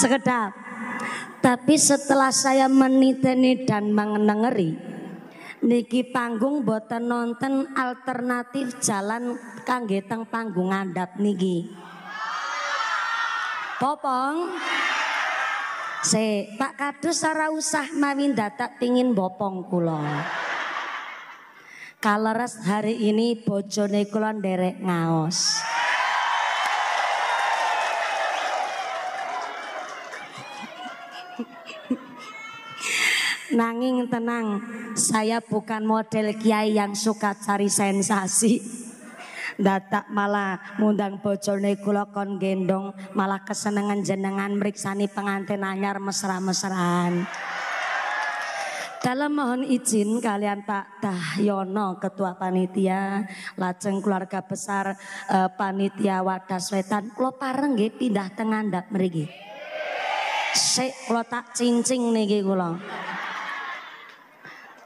Sekedap. Tapi setelah saya meniteni dan mengenengeri, niki panggung boten nonton alternatif jalan kangge panggung adat niki. Popong. Se, Pak Kadus sarah usah mawi dadak pingin bopong kula. Kaleres hari ini bojone kulon derek ngaos. Nanging tenang, saya bukan model kiai yang suka cari sensasi. Datak malah mundang bojone kula kon gendong, malah kesenengan jenengan meriksani pengantin anyar mesra-mesraan. Dalam mohon izin kalian Pak Dahyono Ketua Panitia lajeng keluarga besar eh, Panitia Wadah Swetan Lo pareng nggih pindah tengah ndak merigi Sik lo tak cincing nih kula.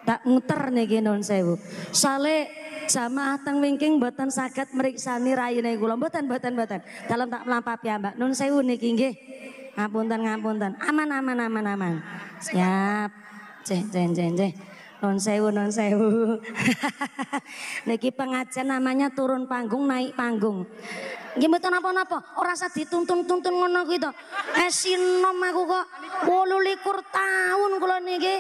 Tak nih nih non sewu. Sale sama teng wingking sakit meriksa mriksani nih kula. buatan buatan buatan Dalam tak melampaui piyambak. non sewu nih nggih. Ngapunten ngapunten. Aman aman aman aman. Siap. Ceh, jen, jen, ceh. Non sewu, non sewu. Niki pengajian namanya turun panggung, naik panggung. gimana mboten napa-napa, sakit, usah dituntun-tuntun ngono gitu, esinom eh, aku kok 28 tahun kula niki.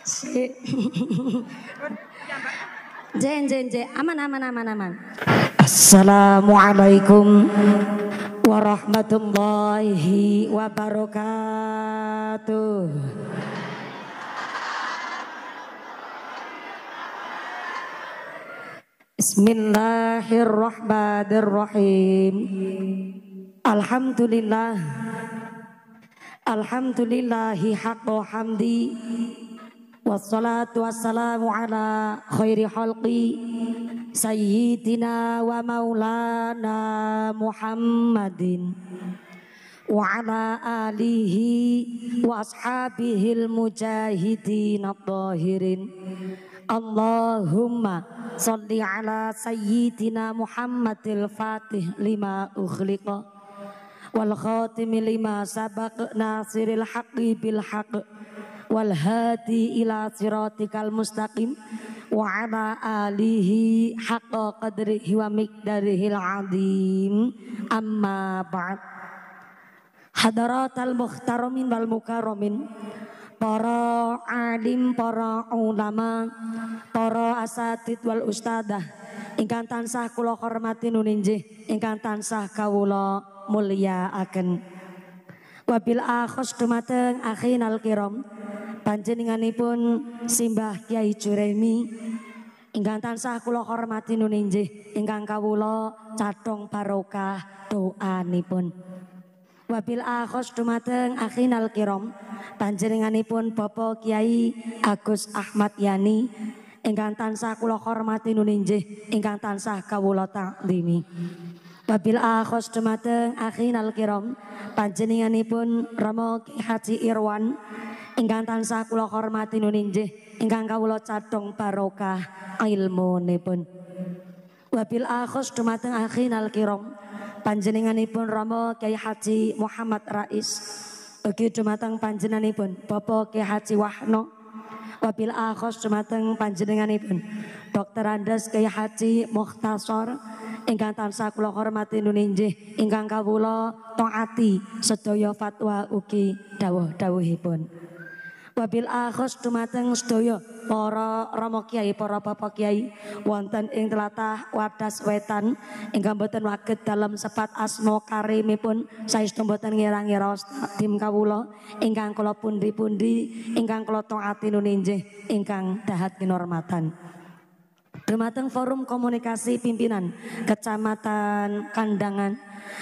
Sik. Jen jen jen, aman aman aman aman. Assalamualaikum warahmatullahi wabarakatuh. Bismillahirrahmanirrahim. Alhamdulillah. Alhamdulillahi haqqo hamdi. Wassalatu wassalamu ala khairi halqi Sayyidina wa maulana Muhammadin Wa ala alihi wa al mujahidin al tahirin Allahumma salli ala Sayyidina Muhammadil Fatih lima ukhliqa Wal khatimi lima sabak nasiril haqi bil haqq wal hadi ila siratikal mustaqim wa ala alihi haqqa qadrihi wa al azim amma ba'd hadaratal muhtaramin wal mukarramin para alim para ulama para asatid wal ustadah ingkang tansah kula hormati nuninjih ingkang tansah kawula akan. Wabil akhos dumateng akhinal kiram. Panjenenganipun Simbah Kiai Juremi ingkang tansah kula hormati nuninjih ingkang kawula paroka barokah nipun. Wabil akhos dumateng akhinal kiram. Panjenenganipun Bapak Kiai Agus Ahmad Yani ingkang tansah kula hormati nuninjih ingkang tansah kawula taklimi. Wabil akhos dumateng akhinal kiram panjenenganipun Rama Ki Haji Irwan ingkang tansah kula hormati nuninjih ingkang kawula cathong barokah ilmunipun. Wabil akhos dumateng akhinal kiram panjenenganipun Rama Kiai Haji Muhammad Rais ugi dumateng panjenenganipun Bapak Kiai Haji Wahno wabil akhos dumateng panjenenganipun Dokter Andes Kiai Haji ingkang tansah kula hormati nuninjih ingkang kawula taati sedaya fatwa ugi dawuh-dawuhipun. Wabil akhos dumateng sedaya para rama kiai, para bapak kiai wonten ing telatah wadas wetan ingkang boten waget dalam sepat asma karimipun saestu boten ngira-ngira tim kawula ingkang kula pundi-pundi ingkang kula taati nuninjih ingkang dahat kinormatan. Dumateng Forum Komunikasi Pimpinan Kecamatan Kandangan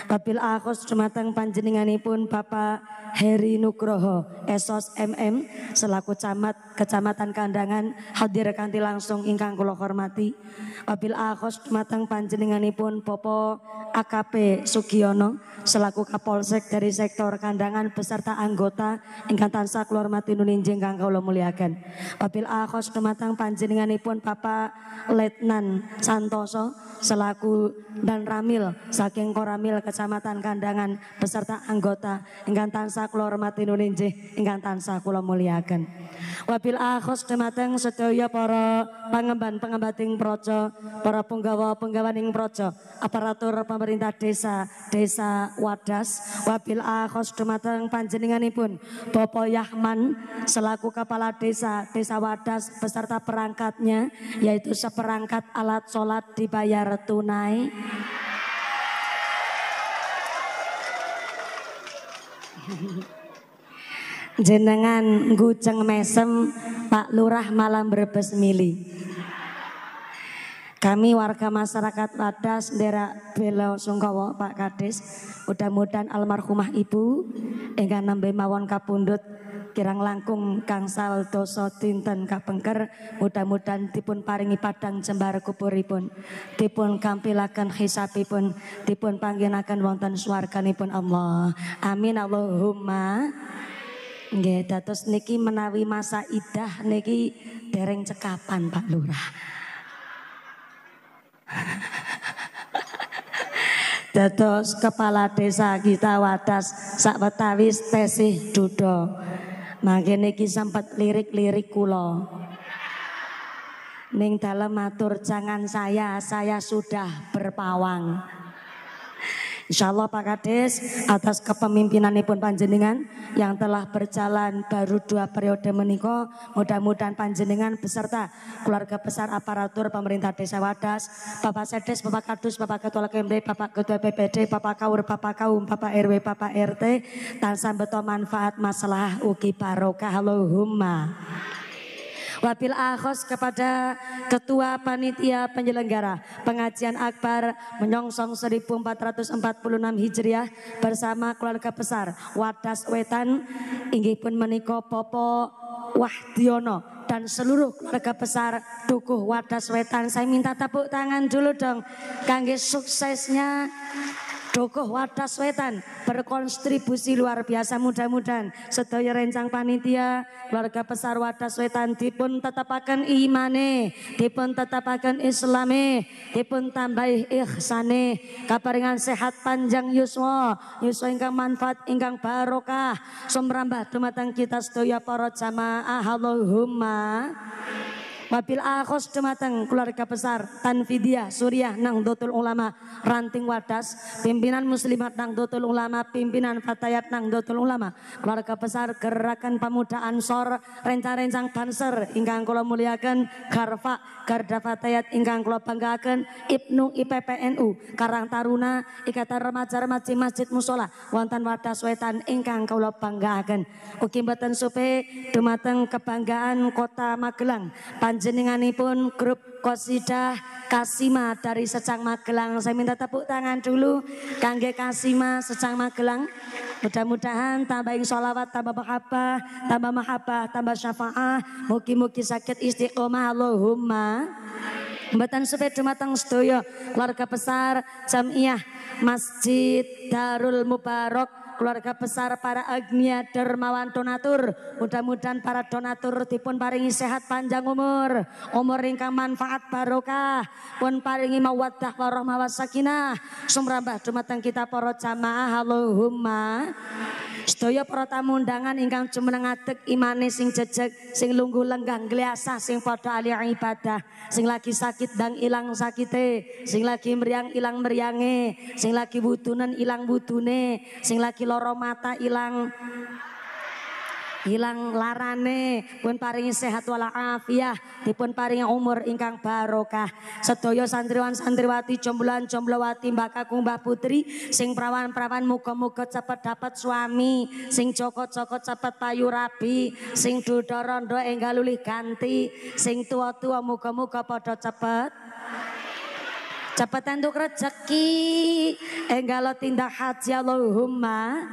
Babil Akos dumateng panjenenganipun Bapak Heri Nugroho Esos MM selaku camat Kecamatan Kandangan hadir kanti langsung ingkang kula hormati. Babil Akos dumateng panjenenganipun Popo AKP Sugiono selaku Kapolsek dari sektor Kandangan beserta anggota ingkang tansah kula hormati nuninjing ingkang kula muliakan. Babil Akos dumateng panjenenganipun Bapak Letnan Santoso selaku dan Ramil saking Koramil Ramil Kecamatan Kandangan beserta anggota ingkan tansah kula hormati nulinjih ingkan tansah kula mulyakaken Wabil akhos dumateng sedaya para pangemban-pengembating projo para penggawa-penggawaning projo aparatur pemerintah desa, desa wadas, wabil akhos dumateng panjenenganipun Bapak Yahman selaku kepala desa, desa wadas beserta perangkatnya yaitu seperangkat alat sholat dibayar tunai. Jenengan guceng mesem Pak Lurah malam brebes mili. Kami warga masyarakat Wadas Dera Belo Sungkowo Pak Kades mudah-mudahan almarhumah Ibu enggak nambah mawon kapundut kirang langkung kangsal dosa tinten kapengker mudah-mudahan tipun paringi padang jembar kuburipun tipun kampilakan hisapipun dipun panggilakan wonten suarkanipun, Allah amin Allahumma nggih dados niki menawi masa idah niki dereng cekapan Pak Lurah Dados kepala desa kita wadas sak wetawis tesih duduk Makin nah, iki sempat lirik-lirik kulo, Ning dalam atur jangan saya, saya sudah berpawang. Insya Allah Pak Kades atas kepemimpinan pun panjenengan yang telah berjalan baru dua periode meniko mudah-mudahan panjenengan beserta keluarga besar aparatur pemerintah desa Wadas Bapak Sedes, Bapak Kadus, Bapak Ketua Kemri, Bapak Ketua PPD, Bapak Kaur, Bapak Kaum, Bapak RW, Bapak RT tansah beto manfaat masalah uki barokah Allahumma. Wabil Ahos kepada Ketua Panitia Penyelenggara Pengajian Akbar menyongsong 1446 Hijriah bersama keluarga besar Wadas Wetan Inggi pun meniko Popo Wahdiono dan seluruh keluarga besar Dukuh Wadas Wetan. Saya minta tepuk tangan dulu dong. Kangge suksesnya Dokoh wadas wetan berkontribusi luar biasa mudah-mudahan sedaya rencang panitia warga besar wadas wetan dipun akan imane dipun tetapakan islame dipun tambahi ihsane kaparingan sehat panjang yuswa yuswa ingkang manfaat ingkang barokah sumrambah dumateng kita sedaya para jamaah Allahumma Wabil akhos cemateng keluarga besar Tanfidiyah Suriah nang dotul ulama ranting wadas pimpinan muslimat nang dotul ulama pimpinan fatayat nang dotul ulama keluarga besar gerakan pemuda ansor rencang-rencang banser ingkang kula muliakan garfa garda fatayat ingkang kula banggakan Ibnu IPPNU Karang Taruna Ikatan remaja remaja Masjid Musola wonten wadas wetan ingkang kula banggakan ugi mboten supe dumateng kebanggaan kota Magelang pan panjenenganipun grup Kosidah Kasima dari Secang Magelang. Saya minta tepuk tangan dulu kangge Kasima Secang Magelang. Mudah-mudahan tambahin sholawat, tambah mahabbah, tambah mahabbah, tambah syafa'ah. Muki muki sakit istiqomah Allahumma. Mbatan supaya matang sedoyo, keluarga besar, jamiah, masjid, darul mubarok, keluarga besar para Agnia Dermawan donatur. Mudah-mudahan para donatur dipun paringi sehat panjang umur, umur ringkang manfaat barokah, pun paringi mawaddah warahmah wasakinah. Sumrambah dumateng kita para jamaah Allahumma. Sedaya para tamu undangan ingkang jumeneng adek imane sing jejeg, sing lungguh lenggang gliasah, sing padha ali ibadah, sing lagi sakit dang ilang sakite, sing lagi meriang ilang meriange, sing lagi butunan ilang butune, sing lagi loro mata ilang ilang larane pun paringi sehat walafiah afiah dipun paringi umur ingkang barokah sedaya santriwan santriwati jombloan jomblowati mbak kakung mbak putri sing perawan-perawan muka muka cepet dapat suami sing cokot-cokot cepet payu rabi sing duda rondo enggal ganti sing tua-tua muka muka padha cepet Cepat untuk rezeki enggak eh, lo tindak haji Allahumma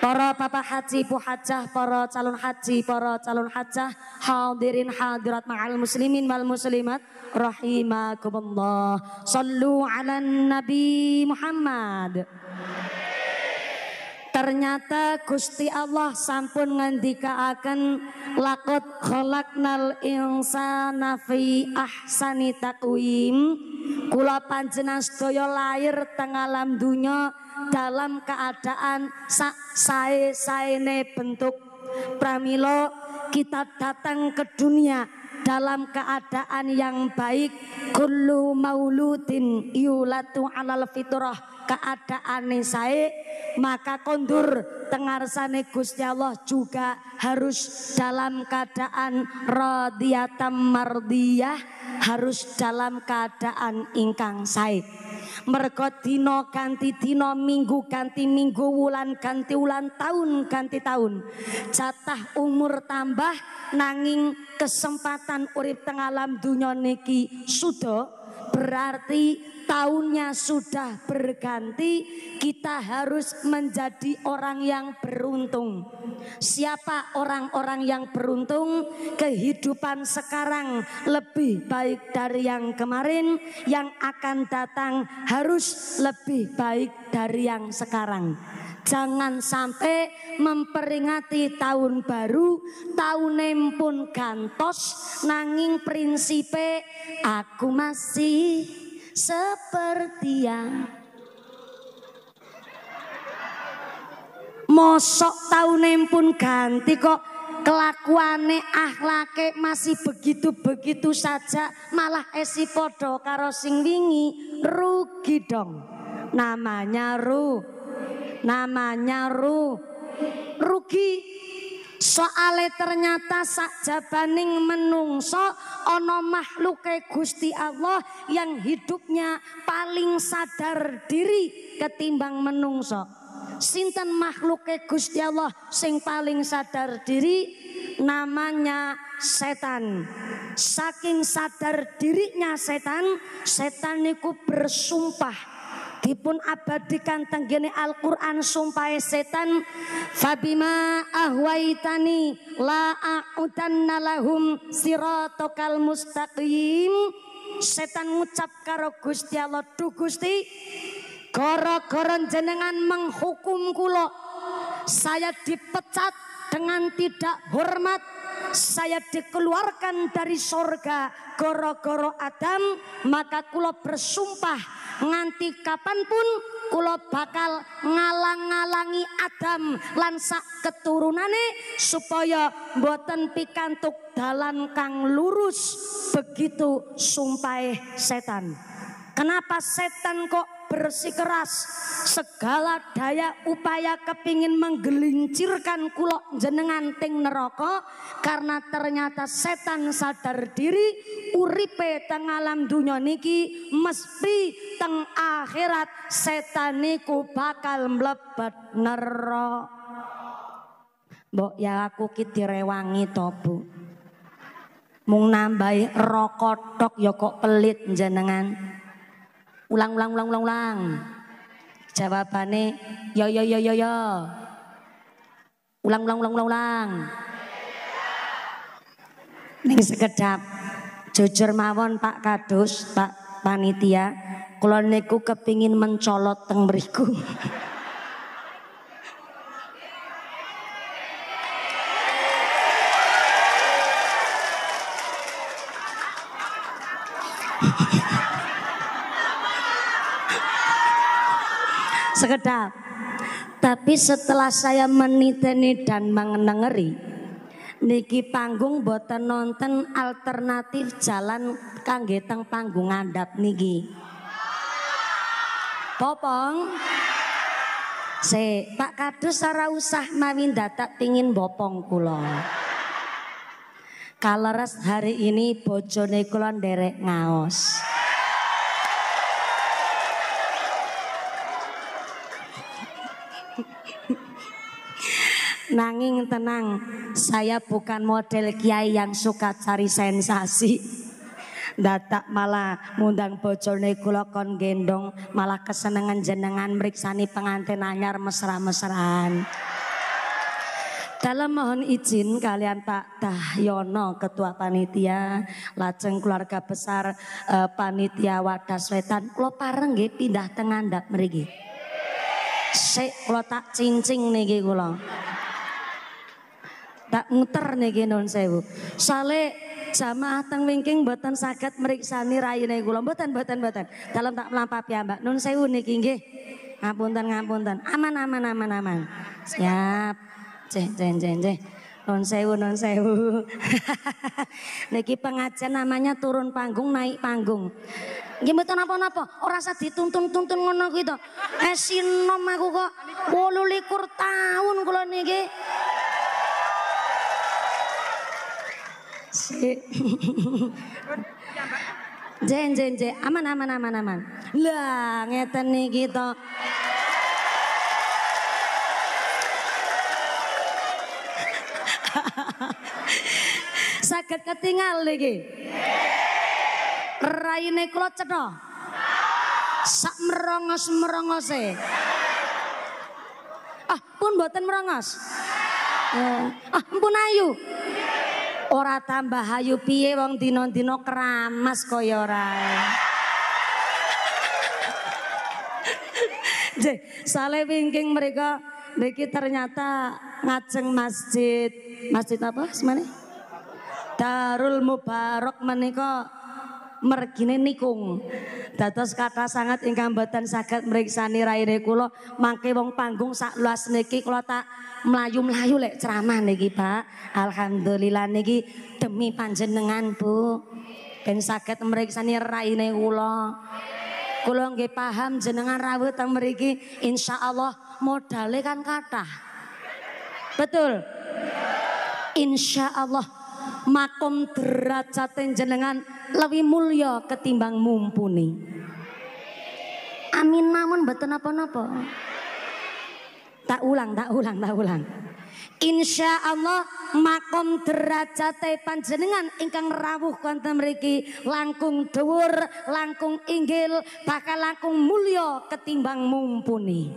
Para papa haji bu hajah Para calon haji Para calon hajah Hadirin hadirat ma'al muslimin wal muslimat Rahimakumullah Sallu ala nabi Muhammad Ternyata Gusti Allah sampun akan lakot khalaqnal insana fi ahsani taqwim. Kula panjenengan sedaya lahir teng alam dunya dalam keadaan sak sae-saene bentuk pramilo kita datang ke dunia dalam keadaan yang baik kullu mauludin yulatu alal fitrah keadaan saya maka kondur sana Gusti Allah juga harus dalam keadaan radiyatam mardiyah harus dalam keadaan ingkang saya. mergo dino ganti dino minggu ganti minggu wulan ganti wulan tahun ganti tahun jatah umur tambah nanging kesempatan urip tengalam dunia niki sudah berarti tahunnya sudah berganti, kita harus menjadi orang yang beruntung. Siapa orang-orang yang beruntung? Kehidupan sekarang lebih baik dari yang kemarin, yang akan datang harus lebih baik dari yang sekarang jangan sampai memperingati tahun baru tahun pun gantos nanging prinsipe aku masih seperti yang mosok tahun pun ganti kok kelakuane akhlake masih begitu-begitu saja malah esipodo podo karo sing wingi rugi dong namanya rugi namanya ru rugi soale ternyata sak jabaning menungso ono makhluke Gusti Allah yang hidupnya paling sadar diri ketimbang menungso sinten makhluke Gusti Allah sing paling sadar diri namanya setan saking sadar dirinya setan setan niku bersumpah dipun abadikan tenggene Al-Qur'an sumpahe setan fabima ahwaitani la aqudanna lahum siratokal mustaqim setan ngucap karo Gusti Allah duh Gusti gara-gara jenengan menghukum kula saya dipecat dengan tidak hormat saya dikeluarkan dari sorga goro-goro Adam maka kulo bersumpah nganti kapanpun kulo bakal ngalang-ngalangi Adam lansak keturunane supaya boten pikantuk dalan kang lurus begitu sumpah setan kenapa setan kok bersikeras segala daya upaya kepingin menggelincirkan kulok jenengan ting neroko karena ternyata setan sadar diri uripe teng alam dunia niki mesti teng akhirat setaniku bakal melebat nerok Mbok ya aku kiti rewangi topu mung nambahi rokok ya kok pelit jenengan Ulang, ulang, ulang, ulang, ulang. Jawabannya, yo, yo, yo, yo, yo. Ulang, ulang, ulang, ulang, ulang. Ning sekedap, jujur mawon Pak Kadus, Pak Panitia, kalau niku kepingin mencolot teng beriku. sekedap. Tapi setelah saya meniteni dan mengenengeri, niki panggung boten nonton alternatif jalan kangge teng panggung ngandap niki. Popong. Se, Pak Kadus ora usah mawin dadak pingin bopong kulo. Kaleras hari ini bojone kulon derek ngaos. Nanging tenang, saya bukan model kiai yang suka cari sensasi. Datak malah ngundang bojone kula kon gendong, malah kesenengan jenengan meriksani pengantin anyar mesra-mesraan. Dalam mohon izin kalian Pak Dahyono Ketua Panitia Lajeng Keluarga Besar eh, Panitia Wadas Wetan Lo pareng nggih pindah ndak merigi Sik lo tak cincing nih kulo tak nguter niki nuwun sewu. Sale jamaah teng wingking mboten saged mriksani rayine kula mboten mboten mboten. Dalam tak mlampah Mbak. nuwun sewu niki nggih. Ngapunten ngapunten. Aman aman aman aman. Siap. Ceh ceh ceh ceh. Non sewu, non sewu. Niki pengajian namanya turun panggung, naik panggung. Nggih mboten napa-napa, ora usah dituntun-tuntun ngono kuwi to. Eh sinom aku kok 28 tahun kula niki. Si. Jen, jen, jen. Aman, aman, aman, aman. Lah, ngeten nih gitu. Sakit ketinggal lagi. Raine kula cedo. Sak merongos ah, merongos eh. Ah, pun buatan merongos. Ah, pun ayu. Ora tambah hayu piye wong dina-dina keramas kaya ora. Sale wingking mereka Niki ternyata ngajeng masjid, masjid apa semuanya? Darul Mubarak menika mergine nikung. Dados kata sangat ingkang boten saged mriksani raine kula, mangke wong panggung sak luas niki kula tak mlayu-mlayu lek ceramah niki, Pak. Alhamdulillah niki demi panjenengan, Bu. Ben saged mriksani raine kula. Kula nggih paham jenengan rawuh teng mriki insyaallah modale kan kathah. Betul? Insyaallah makom derajat jenengan lebih mulia ketimbang mumpuni amin namun betul napa-napa tak ulang tak ulang tak ulang Insya Allah makom derajat panjenengan ingkang rawuh konten meriki langkung dhuwur, langkung inggil, bakal langkung mulio ketimbang mumpuni.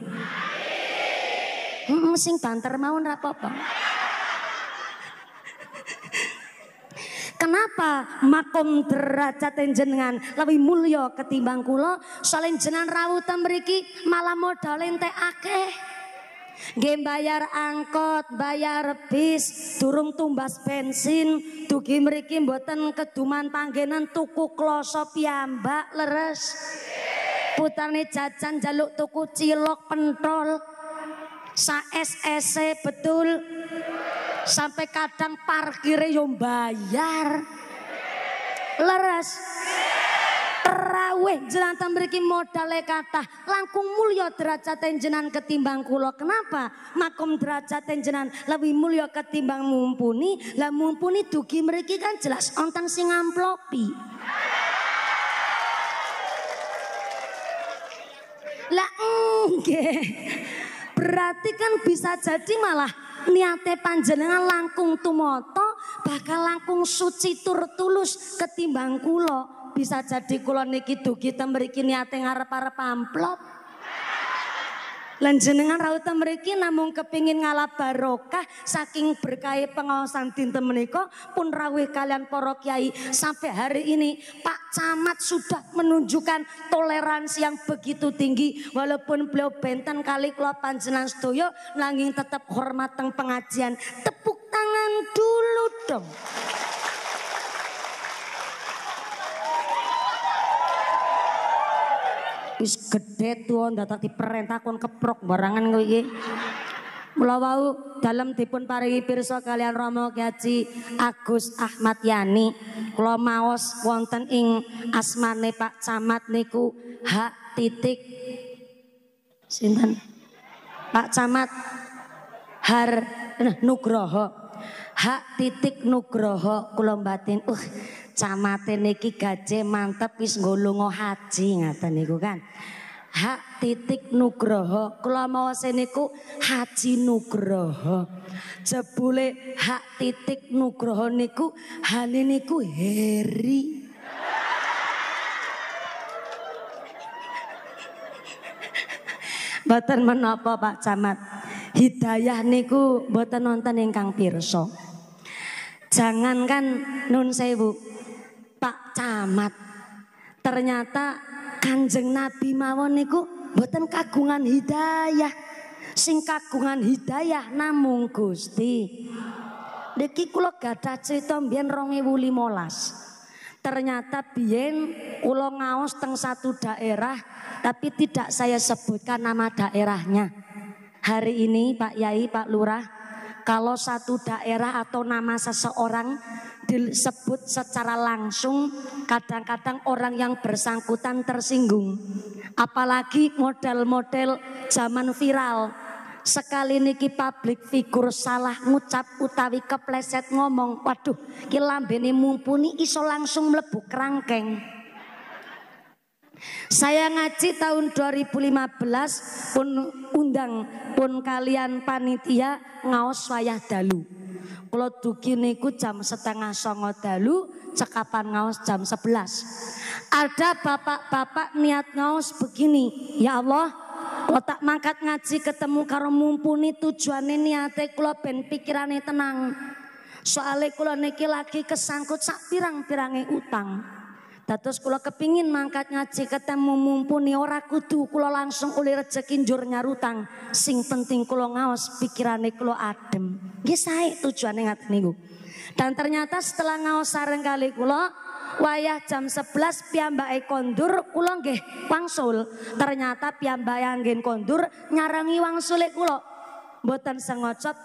Heeh sing banter mawon ra apa-apa. Kenapa makom derajat jenengan lebih mulia ketimbang kulo? Soalnya jenengan rawutan beriki malah modal ente akeh. game bayar angkot, bayar bis, turung tumbas bensin, dugi mriki buatan keduman panggenan tuku kloso mbak leres. putarni jajan jaluk tuku cilok pentol. Sa SSC e, betul. Sampai kadang parkir yang bayar. Leres. Terawih jelantan beriki modal kata langkung mulio derajat jenan ketimbang kulo Kenapa? Makom derajat jenan lebih mulio ketimbang mumpuni. Lah mumpuni dugi meriki kan jelas ontang sing ngamplopi. Lah enggak. Berarti kan bisa jadi malah niate panjenengan langkung tumoto bakal langkung suci tur tulus ketimbang Kulo bisa jadi kulo niki dugi temriki niate ngarep-arep amplop Lan jenengan rauta mereka namun kepingin ngalap barokah saking berkahe pengawasan dinten menika pun rawih kalian para kiai sampai hari ini Pak Camat sudah menunjukkan toleransi yang begitu tinggi walaupun beliau benten kali kula panjenengan sedaya nanging tetap hormat teng pengajian tepuk tangan dulu dong. Wis gede tuon datang perintah kon keprok barangan kowe ini. Mula wau dalem dipun paringi pirsa kalian Romo Kiai Agus Ahmad Yani. Kula maos wonten ing asmane Pak Camat niku hak titik sinten? Pak Camat Har Nugroho. Hak titik Nugroho kula batin. Uh, kecamatan niki gaje mantep wis nggo haji ngaten niku kan. Hak titik nugroho kula mawase niku Haji Nugroho. Jebule hak titik nugroho niku hane niku Heri. Mboten menapa Pak Camat. Hidayah niku mboten nonton ingkang pirsa. Jangankan nun sewu, Pak Camat. Ternyata Kanjeng Nabi mawon niku boten kagungan hidayah. Sing kagungan hidayah namung Gusti. Niki kula gadah cerita mbiyen 2015. Ternyata biyen kula ngaos teng satu daerah tapi tidak saya sebutkan nama daerahnya. Hari ini Pak Yai, Pak Lurah kalau satu daerah atau nama seseorang disebut secara langsung kadang-kadang orang yang bersangkutan tersinggung apalagi model-model zaman viral sekali niki publik figur salah ngucap utawi kepleset ngomong waduh ki lambene mumpuni iso langsung mlebu kerangkeng saya ngaji tahun 2015 pun undang pun kalian panitia ngaos wayah dalu. Kalau duki niku jam setengah songo dalu, cekapan ngaos jam 11. Ada bapak-bapak niat ngaos begini, ya Allah kalau tak mangkat ngaji ketemu karo mumpuni ini niate kula ben pikirane tenang. Soalnya kalau niki lagi kesangkut sak pirang pirangnya utang. Dados kula kepingin mangkat ngaji ketemu mumpuni ora kudu kula langsung oleh rejeki njur nyarutang. Sing penting kula ngaos pikirane kula adem. Nggih sae tujuane ngaten niku. Dan ternyata setelah ngaos sareng kali kula wayah jam 11 piyambake kondur kula nggih wangsul. Ternyata yang anggen kondur nyarangi wangsule kula ya ini,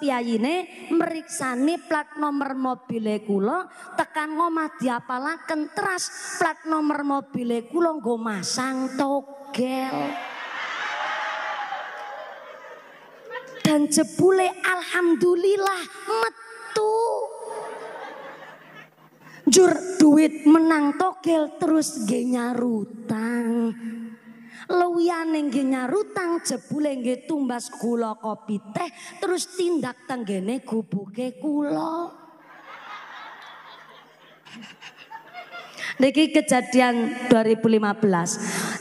piyayine meriksani plat nomor mobile kula tekan ngomah diapalaken teras plat nomor mobile kula nggo masang togel. Dan jebule alhamdulillah metu. Jur duit menang togel terus nggih nyarutang luwiane nggih nyarutang jebule nggih tumbas gula kopi teh terus tindak tenggene gubuke kula Niki kejadian 2015.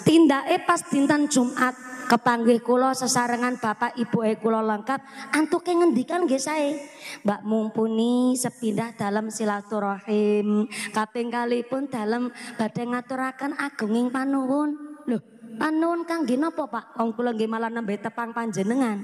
Tindake pas dinten Jumat kepanggih kula sesarengan bapak ibu e kula lengkap antuke ngendikan nggih sae Mbak Mumpuni sepindah dalam silaturahim kaping kalipun dalam badhe ngaturaken agunging panuwun lho Anuun kang napa Pak? Wong kula nggih malah nembe tepang panjenengan.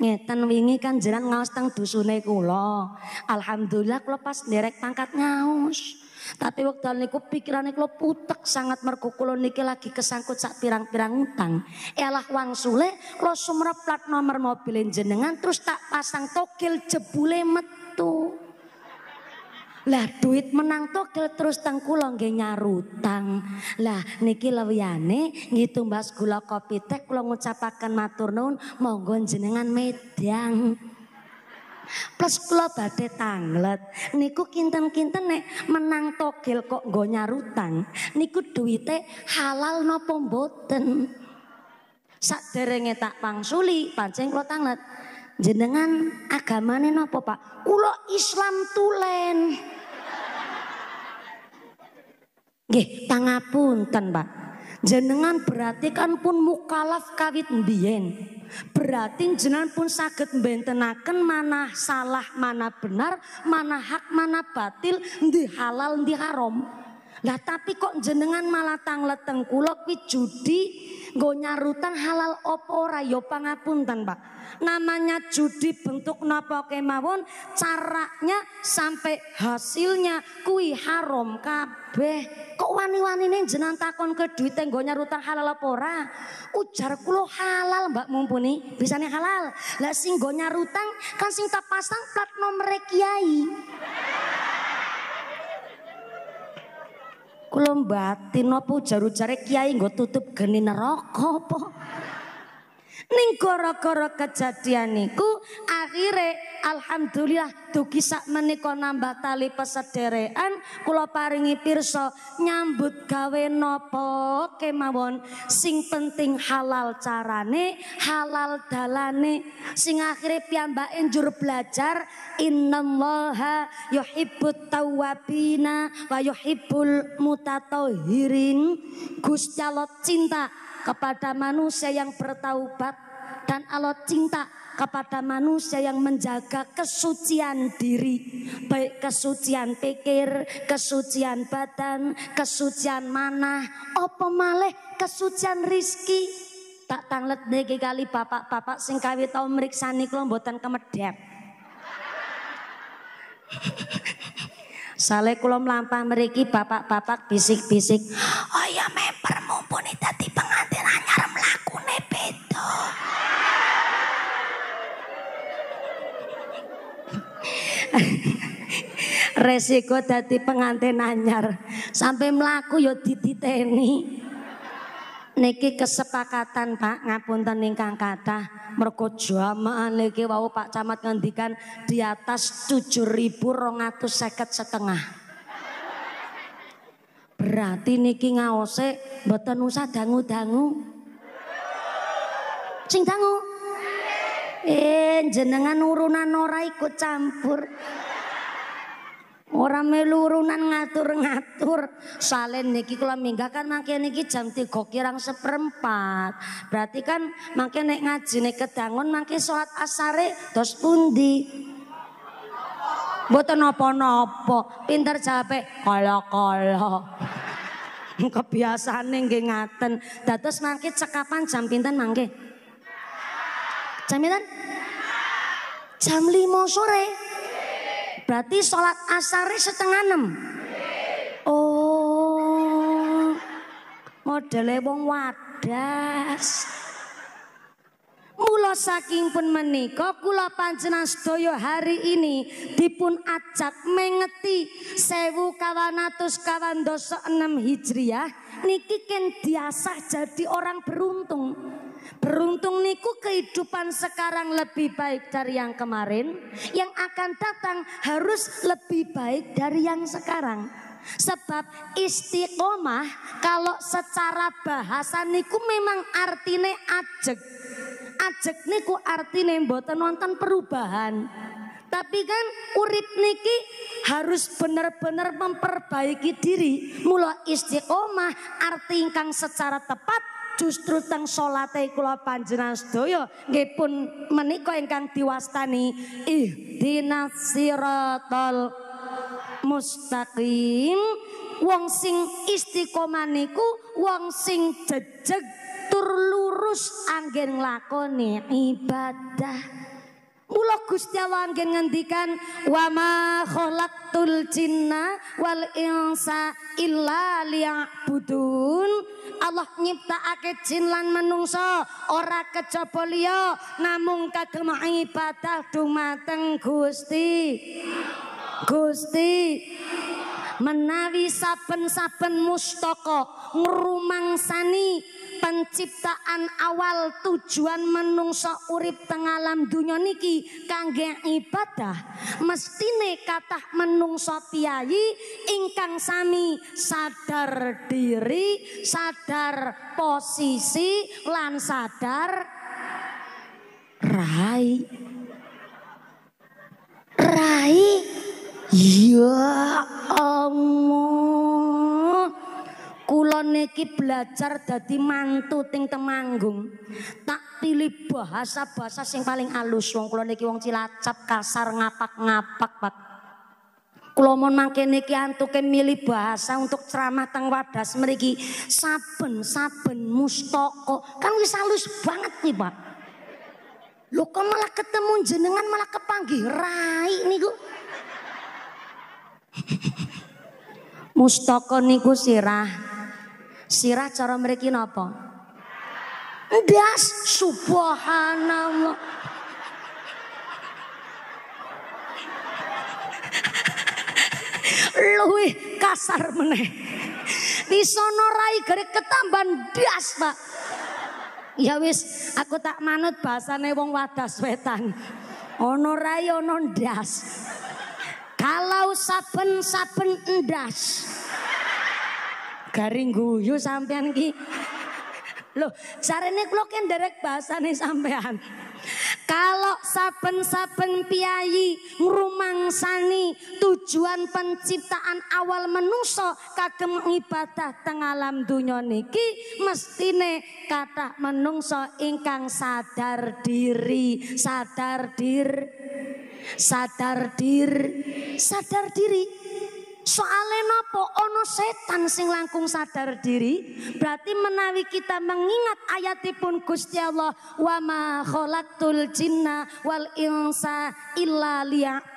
Ngeten wingi kan jalan ngaos teng dusune kula. Alhamdulillah kula pas nderek pangkat ngaos. Tapi waktu niku pikiran kula putek sangat mergo kula niki lagi kesangkut sak pirang-pirang utang. Elah wangsule kula sumreplat nomor mobil jenengan terus tak pasang tokil jebule metu. Lah duit menang togel terus teng kula nggih nyarutang. Lah niki lawiyane gitu Mbak gula kopi teh kula ngucapaken matur nuwun monggo jenengan medang. Plus gula batetanglet tanglet. Niku kinten-kinten nek menang togel kok nggo nyarutang, niku duwite halal napa mboten? derenge tak pangsuli, pancing kula tanglet. Jenengan agamane nopo Pak? Kulo Islam tulen. Nggih, ten, Pak. Jenengan berarti kan pun mukalaf kawit mbiyen. Berarti jenengan pun sakit mbentenaken mana salah, mana benar, mana hak, mana batil, dihalal halal, Nah haram. Lah tapi kok jenengan malah tangleteng kulok kuwi judi Gue nyarutan halal opora, yo ya pangapun tan Pak. Namanya judi bentuk napa kemawon, caranya sampai hasilnya kui haram kabeh. Kok wani nih jenang takon ke yang e gue nyarutan halal opora Ujar kulo halal Mbak mumpuni, Bisa nih halal. Lah sing gue nyarutan kan sing tak pasang plat nomere kiai. Kula batin apa jaru-jare kiai nggo tutup geni neraka apa? Ning gara-gara kejadian niku akhirnya. Alhamdulillah dugi sak menika nambah tali pesederean kula paringi pirsa nyambut gawe napa kemawon sing penting halal carane, halal dalane sing akhire piyambake njur belajar innallaha yuhibbut tawabina wa yuhibbul mutatahhirin. Gusti calot cinta kepada manusia yang bertaubat dan Allah cinta kepada manusia yang menjaga kesucian diri, baik kesucian pikir, kesucian badan, kesucian mana? opo malih kesucian rizki. Tak tanglet niki kali bapak-bapak sing kawit tau meriksa kula mboten kemedhep. Sale kula mlampah mriki bapak-bapak bisik-bisik, "Oh ya member mumpuni dadi pengantin anyar resiko dadi pengantin anyar sampai melaku yo ya dititeni niki kesepakatan Pak ngapunten ingkang kata mergo jamaah niki wau Pak Camat ngendikan di atas rongatus seket setengah berarti niki ngaose mboten usah dangu-dangu sing dangu eh jenengan urunan ora ikut campur Orang melurunan ngatur-ngatur. Salen niki kula minggah kan mangke niki jam tiga kirang seperempat. Berarti kan mangke nek ngajine kedangun mangke sholat asare dos pundi? buat nopo-nopo, Pinter capek kala-kala. kebiasaan nggih ngaten. Dados mangke cekapan jam pinten mangke? Jam pinten? Jam lima sore. Berarti sholat asari setengah enam. Oh, modele wong wadas. Mula saking pun menika kula panjenengan sedaya hari ini dipun ajak mengeti sewu kawan dosa enam Hijriah niki ken diasah jadi orang beruntung. Beruntung niku kehidupan sekarang lebih baik dari yang kemarin. Yang akan datang harus lebih baik dari yang sekarang. Sebab istiqomah kalau secara bahasa niku memang artine ajeg. Ajeg niku artine mboten wonten perubahan. Tapi kan urip niki harus benar-benar memperbaiki diri. Mula istiqomah arti ingkang secara tepat justru teng salate kula panjenengan sedaya nggih pun yang ingkang diwastani ihdinas siratal mustaqim wong sing istiqomaniku, wong sing jejeg tur lurus anggen lakoni ibadah Mula Gusti Allah anggen ngendikan wa ma khalaqtul jinna wal insa illa liya'budun. Allah nyiptakake jin lan menungso ora kejaba liya namung kagem ibadah dumateng Gusti. Gusti menawi saben-saben mustaka ngrumangsani penciptaan awal tujuan menungso urip tengalam alam niki kangge ibadah mestine kathah menungso piyayi ingkang sami sadar diri sadar posisi lan sadar rai rai ya Allah Kulon niki belajar dadi mantu ting Temanggung. Tak pilih bahasa-bahasa sing paling alus wong kulon niki wong Cilacap kasar ngapak-ngapak, Pak. Kula mon mangke niki antuke milih bahasa untuk ceramah teng wadas saben-saben mustoko. Kan wis halus banget nih, Pak. Lho kok malah ketemu jenengan malah kepanggih rai niku. Mustoko niku sirah Sirah cara mereka napa? Ndas subhanallah. Luwih kasar meneh. Wisono rai gare ketamban Pak. Ya wis, aku tak manut bahasane wong wadas wetan. Ono rai ono ndas. Kalau saben-saben ndas. -saben garing guyu sampean ki. Loh, sarene kula kan derek bahasane sampean. Kalau saben-saben piyayi ngrumangsani tujuan penciptaan awal menuso kagem ibadah teng alam donya niki mestine kata menungso ingkang sadar diri, sadar dir, sadar dir, sadar diri. Sadar diri. Soale napa ono setan sing langkung sadar diri, berarti menawi kita mengingat ayatipun Gusti Allah, wa ma khalatul jinna wal insa illa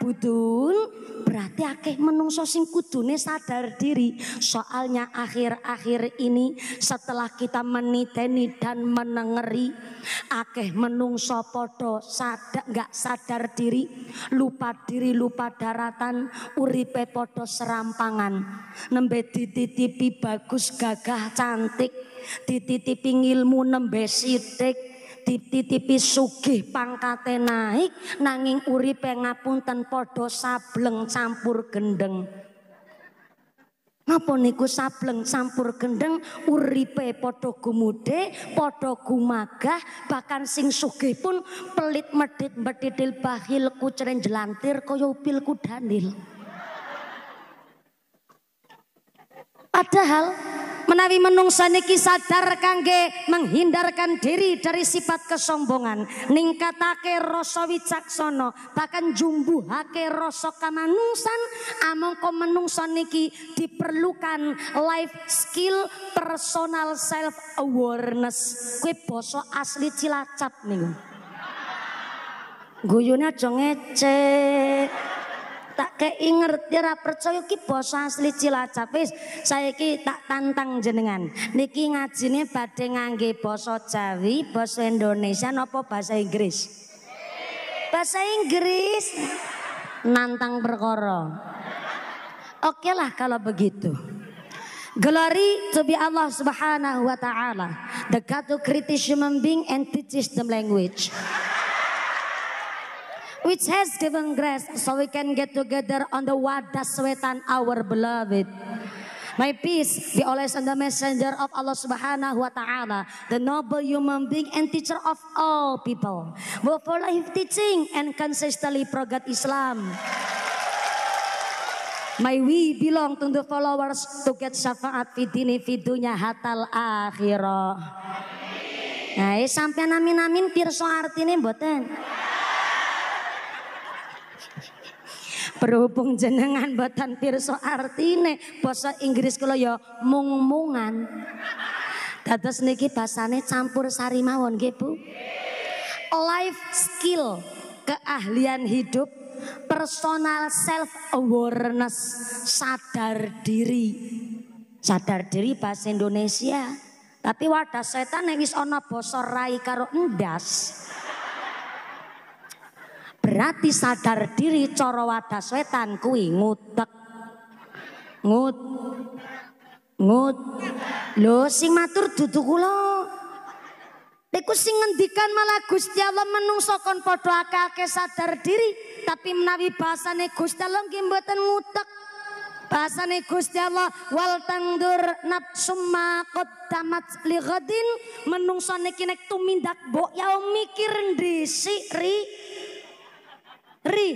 budun, berarti akeh menungso sing kudune sadar diri. Soalnya akhir-akhir ini setelah kita meniteni dan menengeri, akeh menungso podo sadar nggak sadar diri, lupa diri, lupa daratan, uripe podo seram serampangan nembe dititipi bagus gagah cantik dititipi ilmu nembe sidik dititipi sugih pangkate naik nanging uripe ngapunten padha sableng campur gendeng Napa niku sableng campur gendeng uripe padha gumude, padha gumagah, bahkan sing sugih pun pelit medit betitil bahil kuceren jelantir kaya upil kudanil. Padahal menawi menungsa niki sadar kangge menghindarkan diri dari sifat kesombongan ningkatake rasa wicaksana bahkan jumbuhake rasa kamanungsan amangka menungsa niki diperlukan life skill personal self awareness kuwi basa asli Cilacap niku guyone aja ngecek tak kei ngerti ya ra percaya ki basa asli Cilacap wis saiki tak tantang jenengan niki ngajine badhe ngangge basa Jawi basa Indonesia napa bahasa Inggris bahasa Inggris nantang perkara Oke okay lah kalau begitu. Glory to be Allah subhanahu wa ta'ala. The God who created human being and teaches them language which has given grace so we can get together on the wadah sweatan our beloved. My peace be always on the messenger of Allah subhanahu wa ta'ala, the noble human being and teacher of all people, who for life teaching and consistently progat Islam. May we belong to the followers to get syafaat fidini fidunya hatal akhirah. Nah, eh, sampai namin-namin pirsu artinya mboten. berhubung jenengan boten pirsa artine basa Inggris kula ya mung-mungan. Dados niki basane campur sari mawon nggih Bu. Life skill, keahlian hidup, personal self awareness, sadar diri. Sadar diri bahasa Indonesia. Tapi wadah setan yang wis ana rai karo endas. Berarti sadar diri coro wadah wetan kui ngutek. Ngut. Ngut. lo sing matur dudu lo, Iku sing ngendikan malah Gusti Allah menungso kon padha akeh sadar diri, tapi menawi bahasane Gusti Allah nggih mboten ngutek. Bahasane Gusti Allah wal tangdur nafsumma qaddamat li ghadin menungso niki nek tumindak mbok ya mikir ndhisik ri Ri.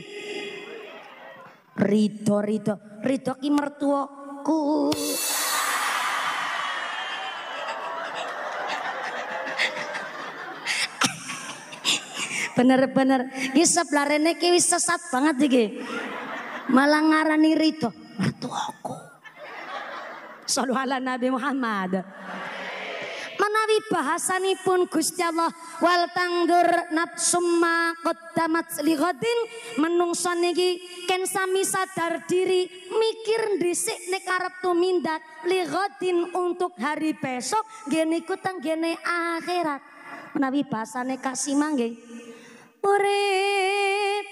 Rido, rido. Rido ki mertuaku. Bener-bener. Ki sebelah rene ki wis sesat banget iki. Malah ngarani rido mertuaku. Sallu ala Nabi Muhammad menawi bahasanipun Gusti Allah wal tangdur nafsumma qaddamat lighadin menungso niki ken sami sadar diri mikir dhisik nek arep tumindak lighadin untuk hari besok gene niku tenggene akhirat menawi bahasane kasima nggih urip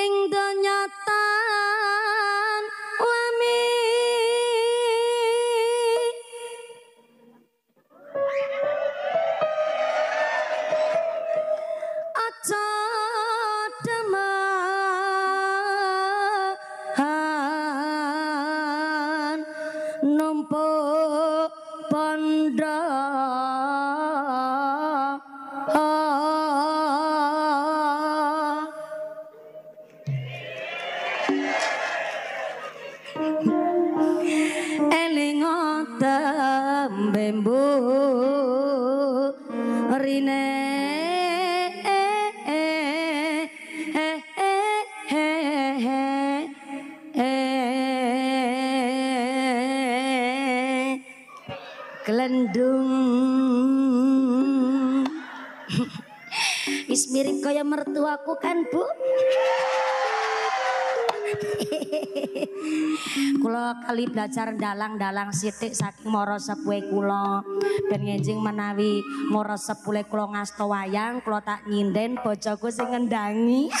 ing donya tan wami Gelendung Wis mirip kaya mertuaku kan, Bu. kula kali belajar dalang-dalang sitik saking mara sepuhe kulo ben enjing menawi mara sepule kulo ngasto wayang kula tak nyinden bojoku sing ngendangi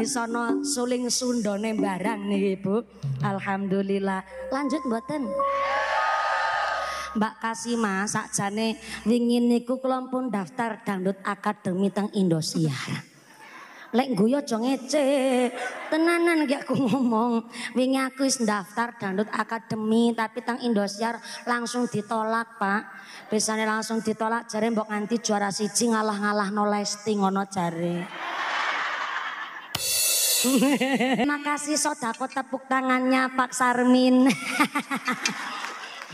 Disono suling sundone barang nih Ibu. Alhamdulillah. Lanjut buatan Mbak Kasima jane ingin niku kelompun daftar dangdut akademi teng Indosiar. Lek guyu aja ngece. Tenanan gak aku ngomong. Wingi aku is daftar dangdut akademi tapi tang Indosiar langsung ditolak, Pak. Biasanya langsung ditolak jare mbok nganti juara siji ngalah-ngalah no lasting, ngono jare. Makasih sodako tepuk tangannya Pak Sarmin.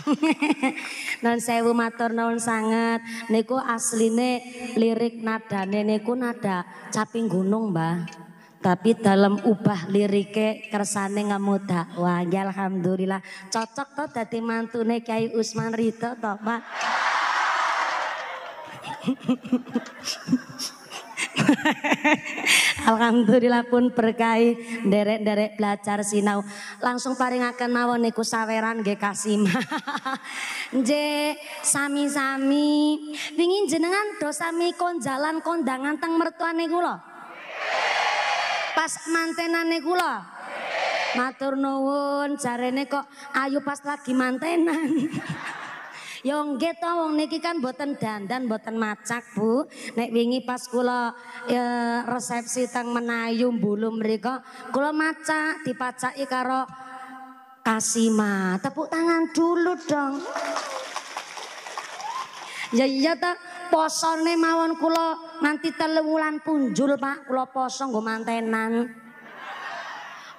non sewu matur non sangat niku asline lirik nada niku nada caping gunung mbah tapi dalam ubah lirike kersane ngamuda. Wah ya alhamdulillah cocok toh dadi mantune Kiai Usman Rito toh Pak Alhamdulillah pun berkahi derek-derek belajar sinau. Langsung paringaken mawon niku saweran nggih kasimah. Nggih sami-sami wingi jenengan do sami jalan kondangan teng mertuane kula. Pas mantenane kula. Matur nuwun jarene kok ayu pas lagi mantenan. Ya nggih wong niki kan boten dandan, boten macak, Bu. Nek wingi pas kula e, resepsi tang Menayu Bulu mereka kula macak dipacaki karo Kasima. Tepuk tangan dulu dong. Ya iya ta posone mawon kula nanti telewulan wulan punjul Pak, kula poso nggo mantenan.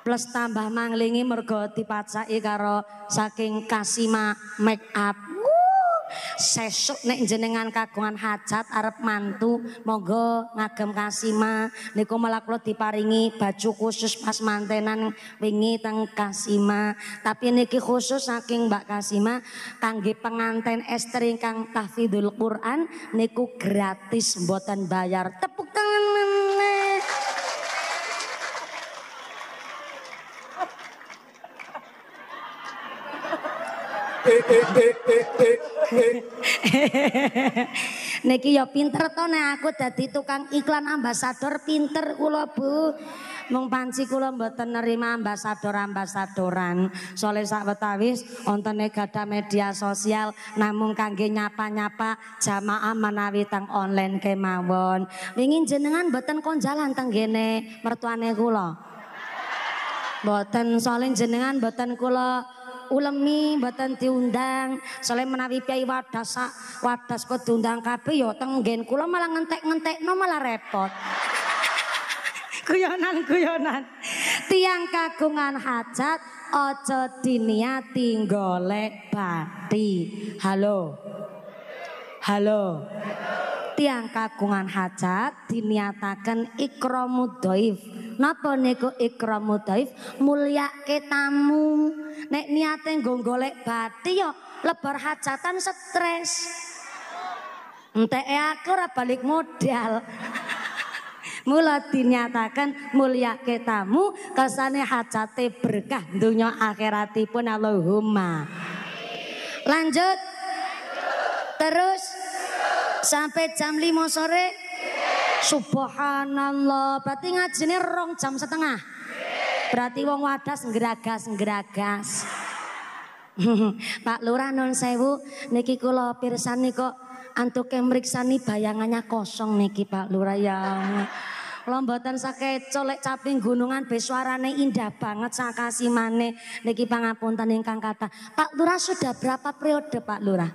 plus tambah manglingi mergo dipacaki karo saking Kasima make up. Sesuk nek jenengan kagungan hajat arep mantu, monggo ngagem Kasima niku malah kula diparingi baju khusus pas mantenan wingi teng Kasima. Tapi niki khusus saking Mbak Kasima kangge penganten estri kang tahfidzul Quran niku gratis mboten bayar. Tepuk tangan. Eh, eh, eh, eh, eh. Niki ya pinter to nek aku dadi tukang iklan ambasador pinter kula Bu. Mung panci kula mboten nerima ambasador-ambasadoran. Soleh sak wetawis wontene gadah media sosial namung kangge nyapa-nyapa jamaah menawi teng online kemawon. Wingin jenengan mboten konjalan teng gene mertuane kula. Mboten soalnya jenengan mboten kula ulemi mboten diundang, selain menawi piyai wadas wadas kok diundang kabeh ya teng nggen kula malah ngentek-ngentekno malah repot. guyonan-guyonan. Tiang kagungan hajat ojo diniati golek bati. Halo. Halo. Tiang kagungan hajat diniatakan ikramu doif Napa niku ikramu taif mulyake tamu. Nek niate nggo golek bati yo lebar hajatan stres. Enteke aku ora balik modal. Mula dinyatakan mulia tamu kesane hajate berkah dunia akhiratipun Allahumma. Lanjut. Terus, Terus. sampai jam 5 sore Subhanallah, berarti ngajine rong jam setengah. Berarti wong wadas nggeragas nggeragas. Pak Lurah non sewu niki kula pirsani kok antuke mriksani bayangannya kosong niki Pak Lurah ya. Kula mboten colek caping gunungan besuarane indah banget sakasi mane niki pangapunten ingkang kata. Pak Lurah sudah berapa periode Pak Lurah?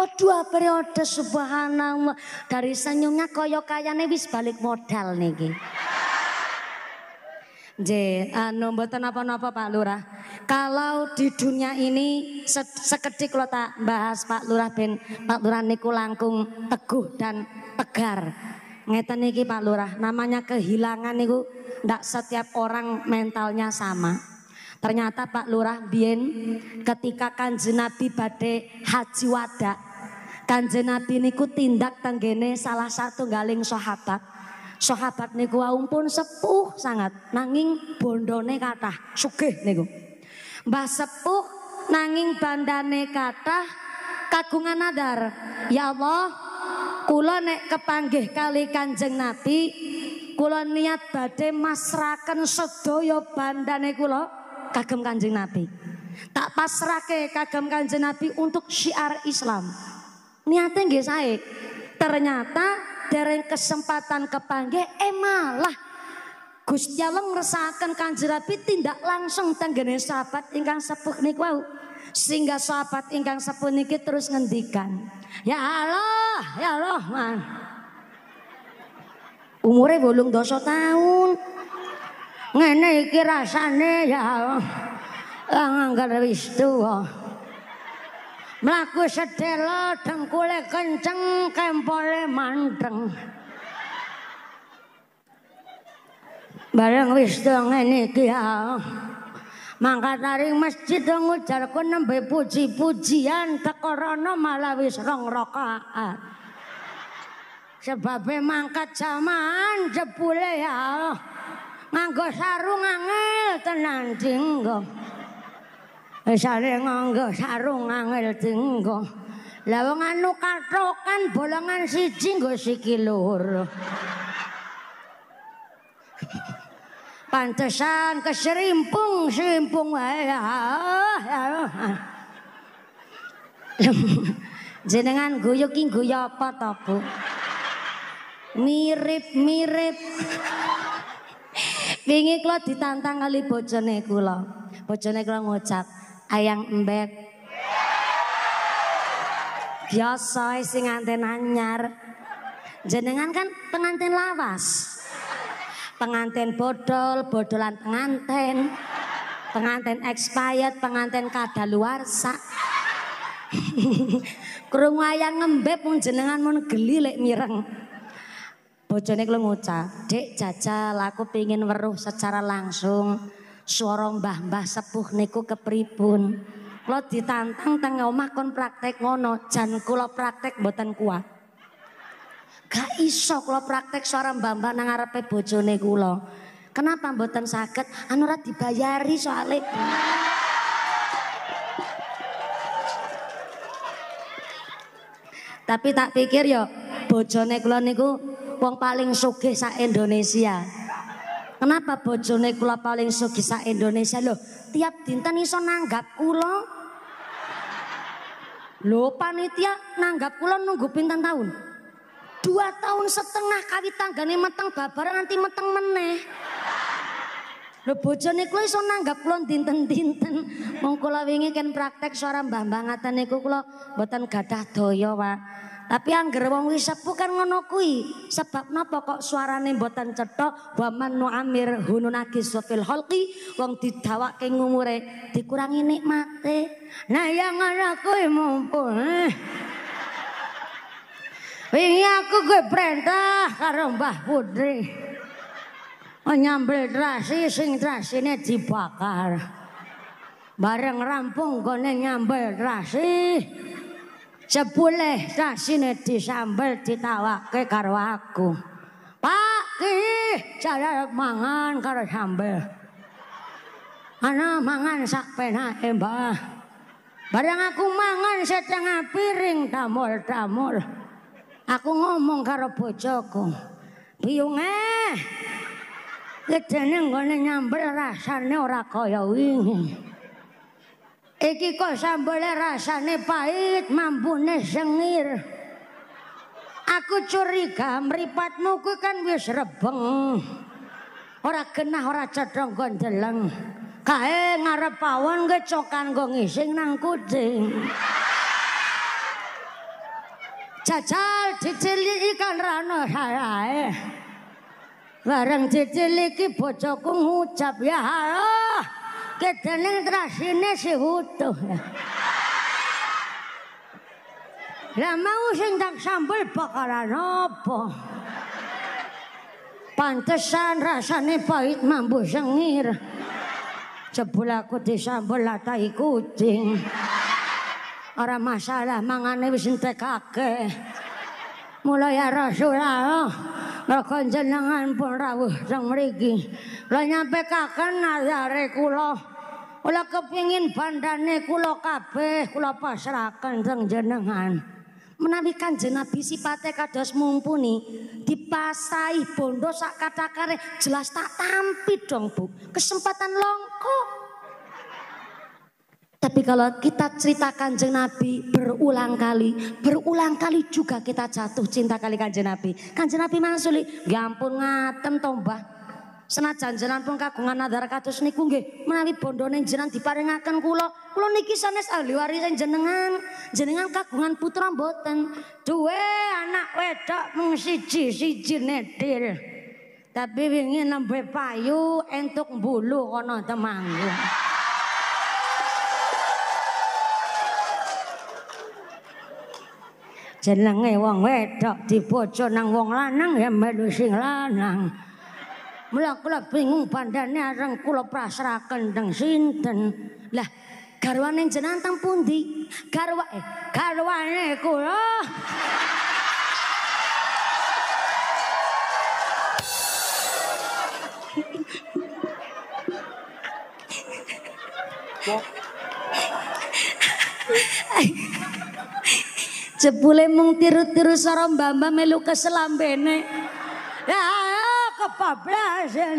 Oh dua periode subhanallah dari senyumnya koyo kayane wis balik modal niki. J, anu mboten apa-apa Pak Lurah. Kalau di dunia ini se sekedik lo tak bahas Pak Lurah ben Pak Lurah niku langkung teguh dan tegar. Ngeten niki Pak Lurah, namanya kehilangan niku ndak setiap orang mentalnya sama. Ternyata Pak Lurah Bien ketika kan Nabi badai haji Wada. Kanjeng Nabi niku tindak tanggene salah satu galing sahabat. Sahabat niku waung pun sepuh sangat nanging bondone kathah sugih niku. Mbah sepuh nanging bandane kathah kagungan nadar. Ya Allah, kula nek kepanggih kali Kanjeng Nabi, kula niat badhe masraken sedaya bandane kula kagem Kanjeng Nabi. Tak pasrake kagem Kanjeng Nabi untuk syiar Islam niatnya nggih saya, Ternyata dari kesempatan kepanggih eh malah Gusti Allah ngresakaken Kanjeng Rabi tindak langsung tenggene sahabat ingkang sepuh niku Sehingga sahabat ingkang sepuh niki terus ngendikan, "Ya Allah, ya Allah Rahman." Umure dosa tahun. Ngene iki rasane ya Allah. Anggar wis tuwa. Melaku sedelo dengkule kenceng kempole mandeng. Bareng wis dong ini kia. Mangkat taring masjid dong ujar nembe puji-pujian tekorono malah wis rong rokaat. Sebabe mangkat jaman jebule ya. Nganggo sarung angel tenan jenggong. Sare nganggo sarung angel jenggo. Lah wong anu katrokan bolongan siji nggo siki loro. Pantesan keserimpung serimpung wae. Ya, ya. Jenengan guyu ki guyu apa to, Bu? Mirip-mirip. Wingi kula ditantang kali bojone kula. Bojone kula ngucap, ayang embet. Biasa ya, sing nganten anyar. Jenengan kan pengantin lawas. Pengantin bodol, bodolan pengantin. Pengantin expired, pengantin kadaluarsa. Krungu ayang ngembep pun jenengan mun geli lek mireng. Bojone kula ngucap, "Dik jajal aku pingin weruh secara langsung." suara mbah-mbah sepuh niku kepripun. Kula ditantang teng omah kon praktek ngono, jan kula praktek mboten kuat. Gak iso kula praktek suara mbah-mbah nang arepe bojone kula. Kenapa mboten sakit? Anu ora dibayari soalnya. Tapi tak pikir yo bojone kula niku wong paling sugih sak Indonesia. Kenapa bojone kula paling sugih sa Indonesia loh? Tiap dinten iso nanggap kula. Lho panitia nanggap kula nunggu pinten tahun? Dua tahun setengah kali tanggane meteng babar nanti meteng meneh. Lho bojone kula iso nanggap kula dinten-dinten. Mong kula wingi kan praktek suara mbah-mbah ngaten niku kula mboten gadah daya, Pak. Tapi angger wong wis sepuh kan ngono kuwi. Sebab napa kok suarane mboten cetok wa man Amir hununaki sofil khalqi wong didawake ngumure dikurangi nikmate. Nah yang ana kuwi mumpuni. Eh. Wingi aku gue perintah karo Mbah Putri. Oh, nyambel terasi sing terasine dibakar. Bareng rampung gone nyambel terasi. Sepuleh tak sini disambel ditawake karo aku. Pak ki cara mangan karo sambel. Ana mangan sak penake, Mbah. Barang aku mangan setengah piring tamul-tamul. Aku ngomong karo bojoku. eh, Kedene ngene nyambel rasane ora kaya wingi. Iki kok sambole rasane pahit, mambune sengir. Aku curiga mripatmu kuwi kan wis rebeng. Ora genah ora cedhong kon deleng. Kae ngarep pawon ge go ngising nang kucing. Jajal dicili ikan rano sarae. Bareng dicili ki bojoku ngucap ya Allah. Kedening trasine si utuh. Lah mau sing tak sambel bakalan apa? Pantesan rasane pahit mambu sengir. Jebul aku disambel latai kucing. Ora masalah mangane wis entek akeh mula ya Rasulullah mergo jenengan pun rawuh teng mriki kula nyampekaken nazare kula kula kepingin bandane kula kabeh kula pasrahaken teng jenengan menawi kanjeng sipate kados mumpuni dipasai bondo sak kathakare jelas tak tampi dong Bu kesempatan longko tapi kalau kita cerita kanjeng Nabi berulang kali, berulang kali juga kita jatuh cinta kali kanjeng Nabi. Kanjeng Nabi masuli, ya ampun ngatem tombah. Senajan jenengan pun kagungan nadar katus niku nggih, menawi bondone jenengan diparingaken kula, kulo niki sanes ahli waris jenengan. Jenengan kagungan putra mboten, duwe anak wedok mengsiji siji sijine Tapi wingi nembe payu entuk bulu kono temanggung. jenenge wong wedok di bojo nang wong lanang ya melu sing lanang mula kula bingung bandane areng kula prasraken teng sinten lah garwane jenengan pundi garwa eh garwane kula Ay, Jebule mung tiru-tiru soro mbamba melu keselambene. Ya kepablasan.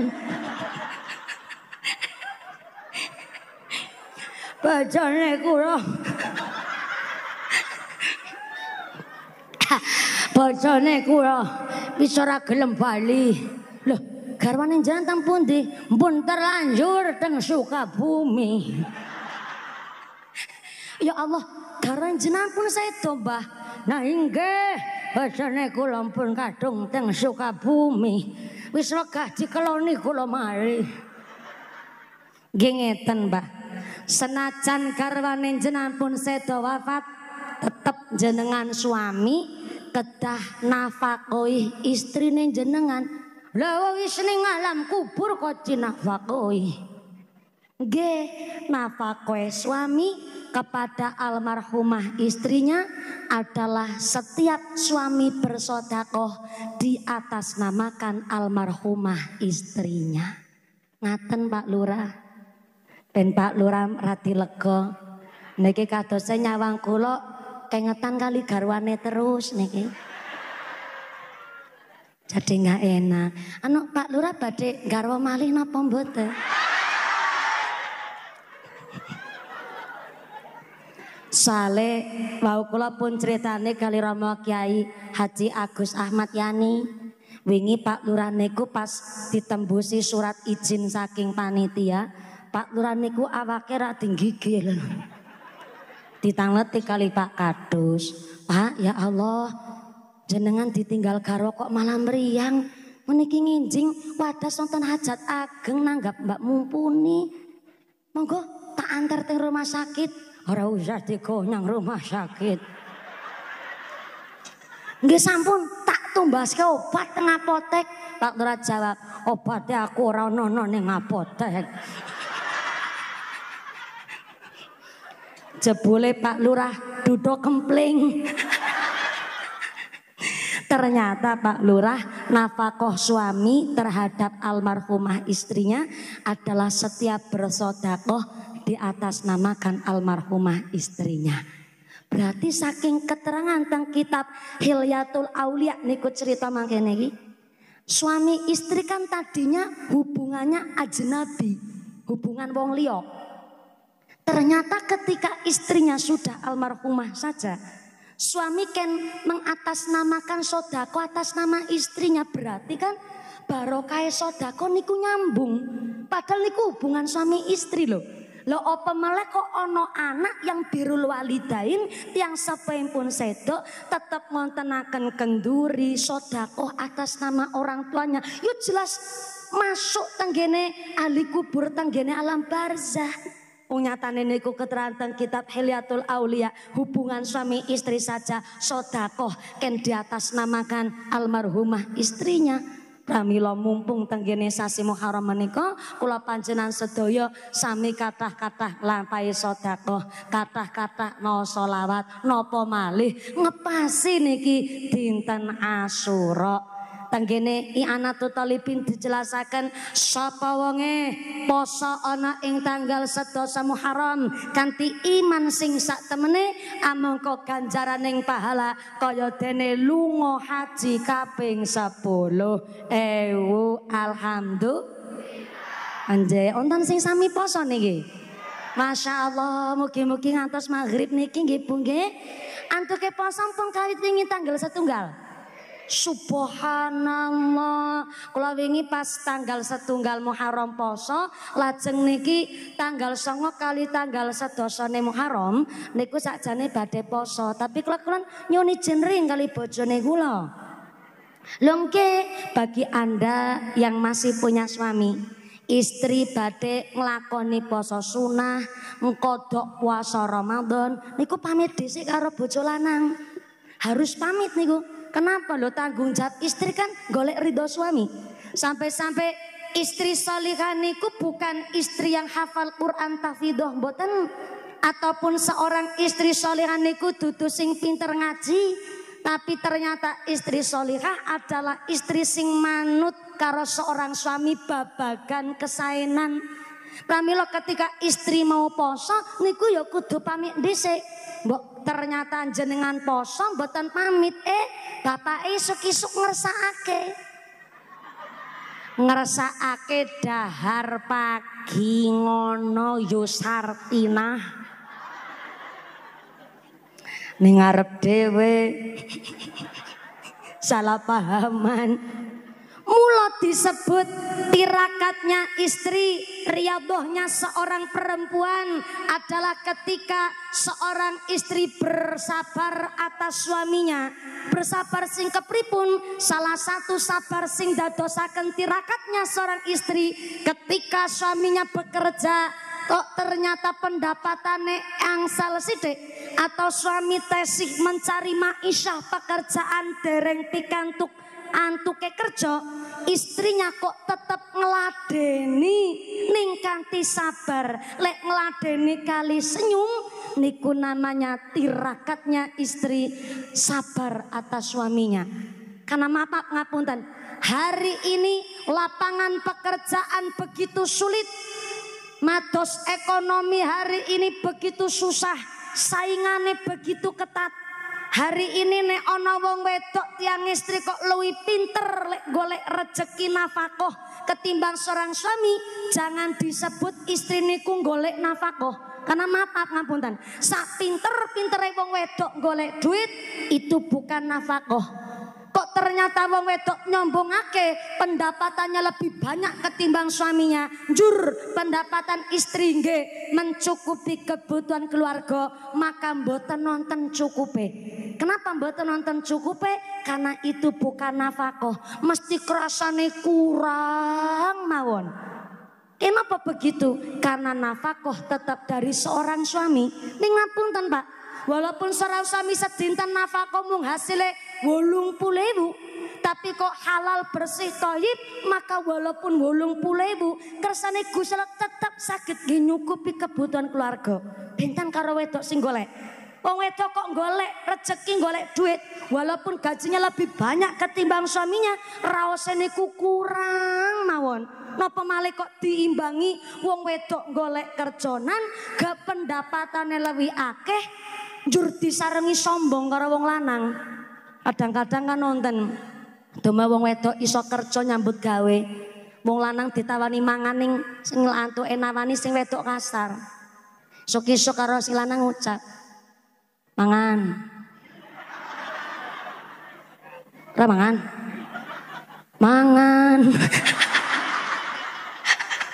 Bajane kula. Bajane kula wis ora gelem bali. Loh, garwane jenengan teng pundi? Mpun terlanjur teng bumi, Ya Allah, karena jenang pun saya tombah. Nah inggih, badane pun kadung teng suka bumi, Wis lekah dikeloni kula mari. Nggih ngeten, Mbah. Senajan karwane jenang pun saya wafat, tetap jenengan suami kedah nafakoi istri jenengan. Lah wis ning alam kubur kok dinafakoi. G. Nafakwe suami kepada almarhumah istrinya adalah setiap suami bersodakoh di atas namakan almarhumah istrinya. Ngaten Pak Lura Ben Pak Lura rati lega. Niki kadose nyawang kulo kengetan kali garwane terus niki. Jadi nggak enak. Anu Pak Lura badhe garwa malih napa mboten? Sale wau kula pun critane kali Rama Kiai Haji Agus Ahmad Yani. Wingi Pak Lurah niku pas ditembusi surat izin saking panitia, Pak Lurah niku awake ra dinggigil. Ditangleti kali Pak Kadus. Pak, ya Allah, jenengan ditinggal karo kok malah meriang. Meniki nginjing wadah sonten hajat ageng nanggap Mbak Mumpuni. Monggo tak antar teng rumah sakit. Ora usah dikonyang rumah sakit. Nggih sampun tak tumbaske obat teng apotek. Pak Lurah jawab, obatnya aku ora nono ning apotek. Jebule Pak Lurah duduk kempling. Ternyata Pak Lurah nafkah suami terhadap almarhumah istrinya adalah setiap bersodakoh diatasnamakan almarhumah istrinya. Berarti saking keterangan tentang kitab Hilyatul Aulia niku cerita mangkene iki. Suami istri kan tadinya hubungannya ajnabi, hubungan wong liya. Ternyata ketika istrinya sudah almarhumah saja, suami kan mengatasnamakan sodako atas nama istrinya berarti kan barokah sodako niku nyambung. Padahal niku hubungan suami istri loh. Lo apa malah kok ono anak yang birul walidain sepain pun sedok tetap ngontenakan kenduri sodako atas nama orang tuanya. Yuk jelas masuk tenggene ahli kubur tenggene alam barzah. Unyatane niku keterangan kitab heliatul Aulia hubungan suami istri saja sodako ken di atas namakan almarhumah istrinya pramila mumpung tenggene sasi Muharram menika kula panjenengan sedaya sami kathah-kathah lampahi sedekah, kathah-kathah no selawat napa malih ngepasi niki dinten Asyura. Tanggene i anatu talibin dijelasaken sapa wonge poso ana ing tanggal sedasa Muharram kanti iman sing sak temene amangka ganjaraning pahala kaya dene lunga haji kaping 10 ewu alhamdulillah Anjay, ontan sing sami poso niki. Masya Allah, mugi-mugi ngantos maghrib niki nggih Bu nggih. Antuke poso pun kali tinggi tanggal setunggal. Subhanallah. Kalau wingi pas tanggal setunggal Muharram poso, lajeng niki tanggal songo kali tanggal sedosane Muharram niku sakjane badhe poso, tapi kalau kalian nyoni jenring kali bojone gula. Longke bagi Anda yang masih punya suami, istri badhe ngelakoni poso sunah, ngkodok puasa Ramadan niku pamit dhisik karo bojolanang Harus pamit niku. Kenapa lo tanggung jawab istri kan golek ridho suami. Sampai-sampai istri solihaniku bukan istri yang hafal Quran tafidoh boten ataupun seorang istri solihaniku dudu sing pinter ngaji tapi ternyata istri solihah adalah istri sing manut karo seorang suami babagan kesainan Pramila ketika istri mau poso niku ya kudu pamit dhisik. Mbok ternyata jenengan poso mboten pamit eh bapake isuk-isuk ngersakake. ngersakake dahar pagi ngono Yusartina, ya ning ngarep dhewe salah pahaman Mula disebut tirakatnya istri, riadohnya seorang perempuan adalah ketika seorang istri bersabar atas suaminya. Bersabar sing kepripun, salah satu sabar sing dadosaken tirakatnya seorang istri ketika suaminya bekerja kok ternyata pendapatannya angsal sidik atau suami tesih mencari maisha pekerjaan dereng pikantuk antuke kerja, istrinya kok tetep ngeladeni ning kanti sabar. Lek ngeladeni kali senyum niku namanya tirakatnya istri sabar atas suaminya. Karena maaf ngapunten, hari ini lapangan pekerjaan begitu sulit. matos ekonomi hari ini begitu susah, saingannya begitu ketat Hari ini nek ana wong wedok tiang istri kok luwi pinter lek golek rejeki nafkah ketimbang seorang suami, jangan disebut istri niku golek nafkah. Karena maaf ngapunten, sak pinter-pintere wong wedok golek duit itu bukan nafkah. Kok ternyata wong wedok nyombong ake pendapatannya lebih banyak ketimbang suaminya. Jur pendapatan istri nge mencukupi kebutuhan keluarga maka mboten nonton cukupe. Kenapa mboten nonton cukupe? Karena itu bukan nafkah. Mesti kerasane kurang mawon. Kenapa begitu? Karena nafkah tetap dari seorang suami. ini pun tanpa Walaupun seorang suami sedintan nafkah mung wolung pulewu tapi kok halal bersih toyib maka walaupun wolung pulewu kersane gusel tetap sakit nyukupi kebutuhan keluarga Bintan karo wedok sing golek Wong wedok kok golek rezeki golek duit walaupun gajinya lebih banyak ketimbang suaminya raose niku kurang mawon napa malih kok diimbangi wong wedok golek kerjonan ke pendapatannya lebih akeh jur disarengi sombong karo wong lanang Kadang-kadang kan nonton Doma wong wedok iso kerja nyambut gawe. Wong lanang ditawani manganing ning sing antuke nawani sing wedok kasar. Sok-sok karo si lanang ngucap. Mangan. Ora mangan. Mangan.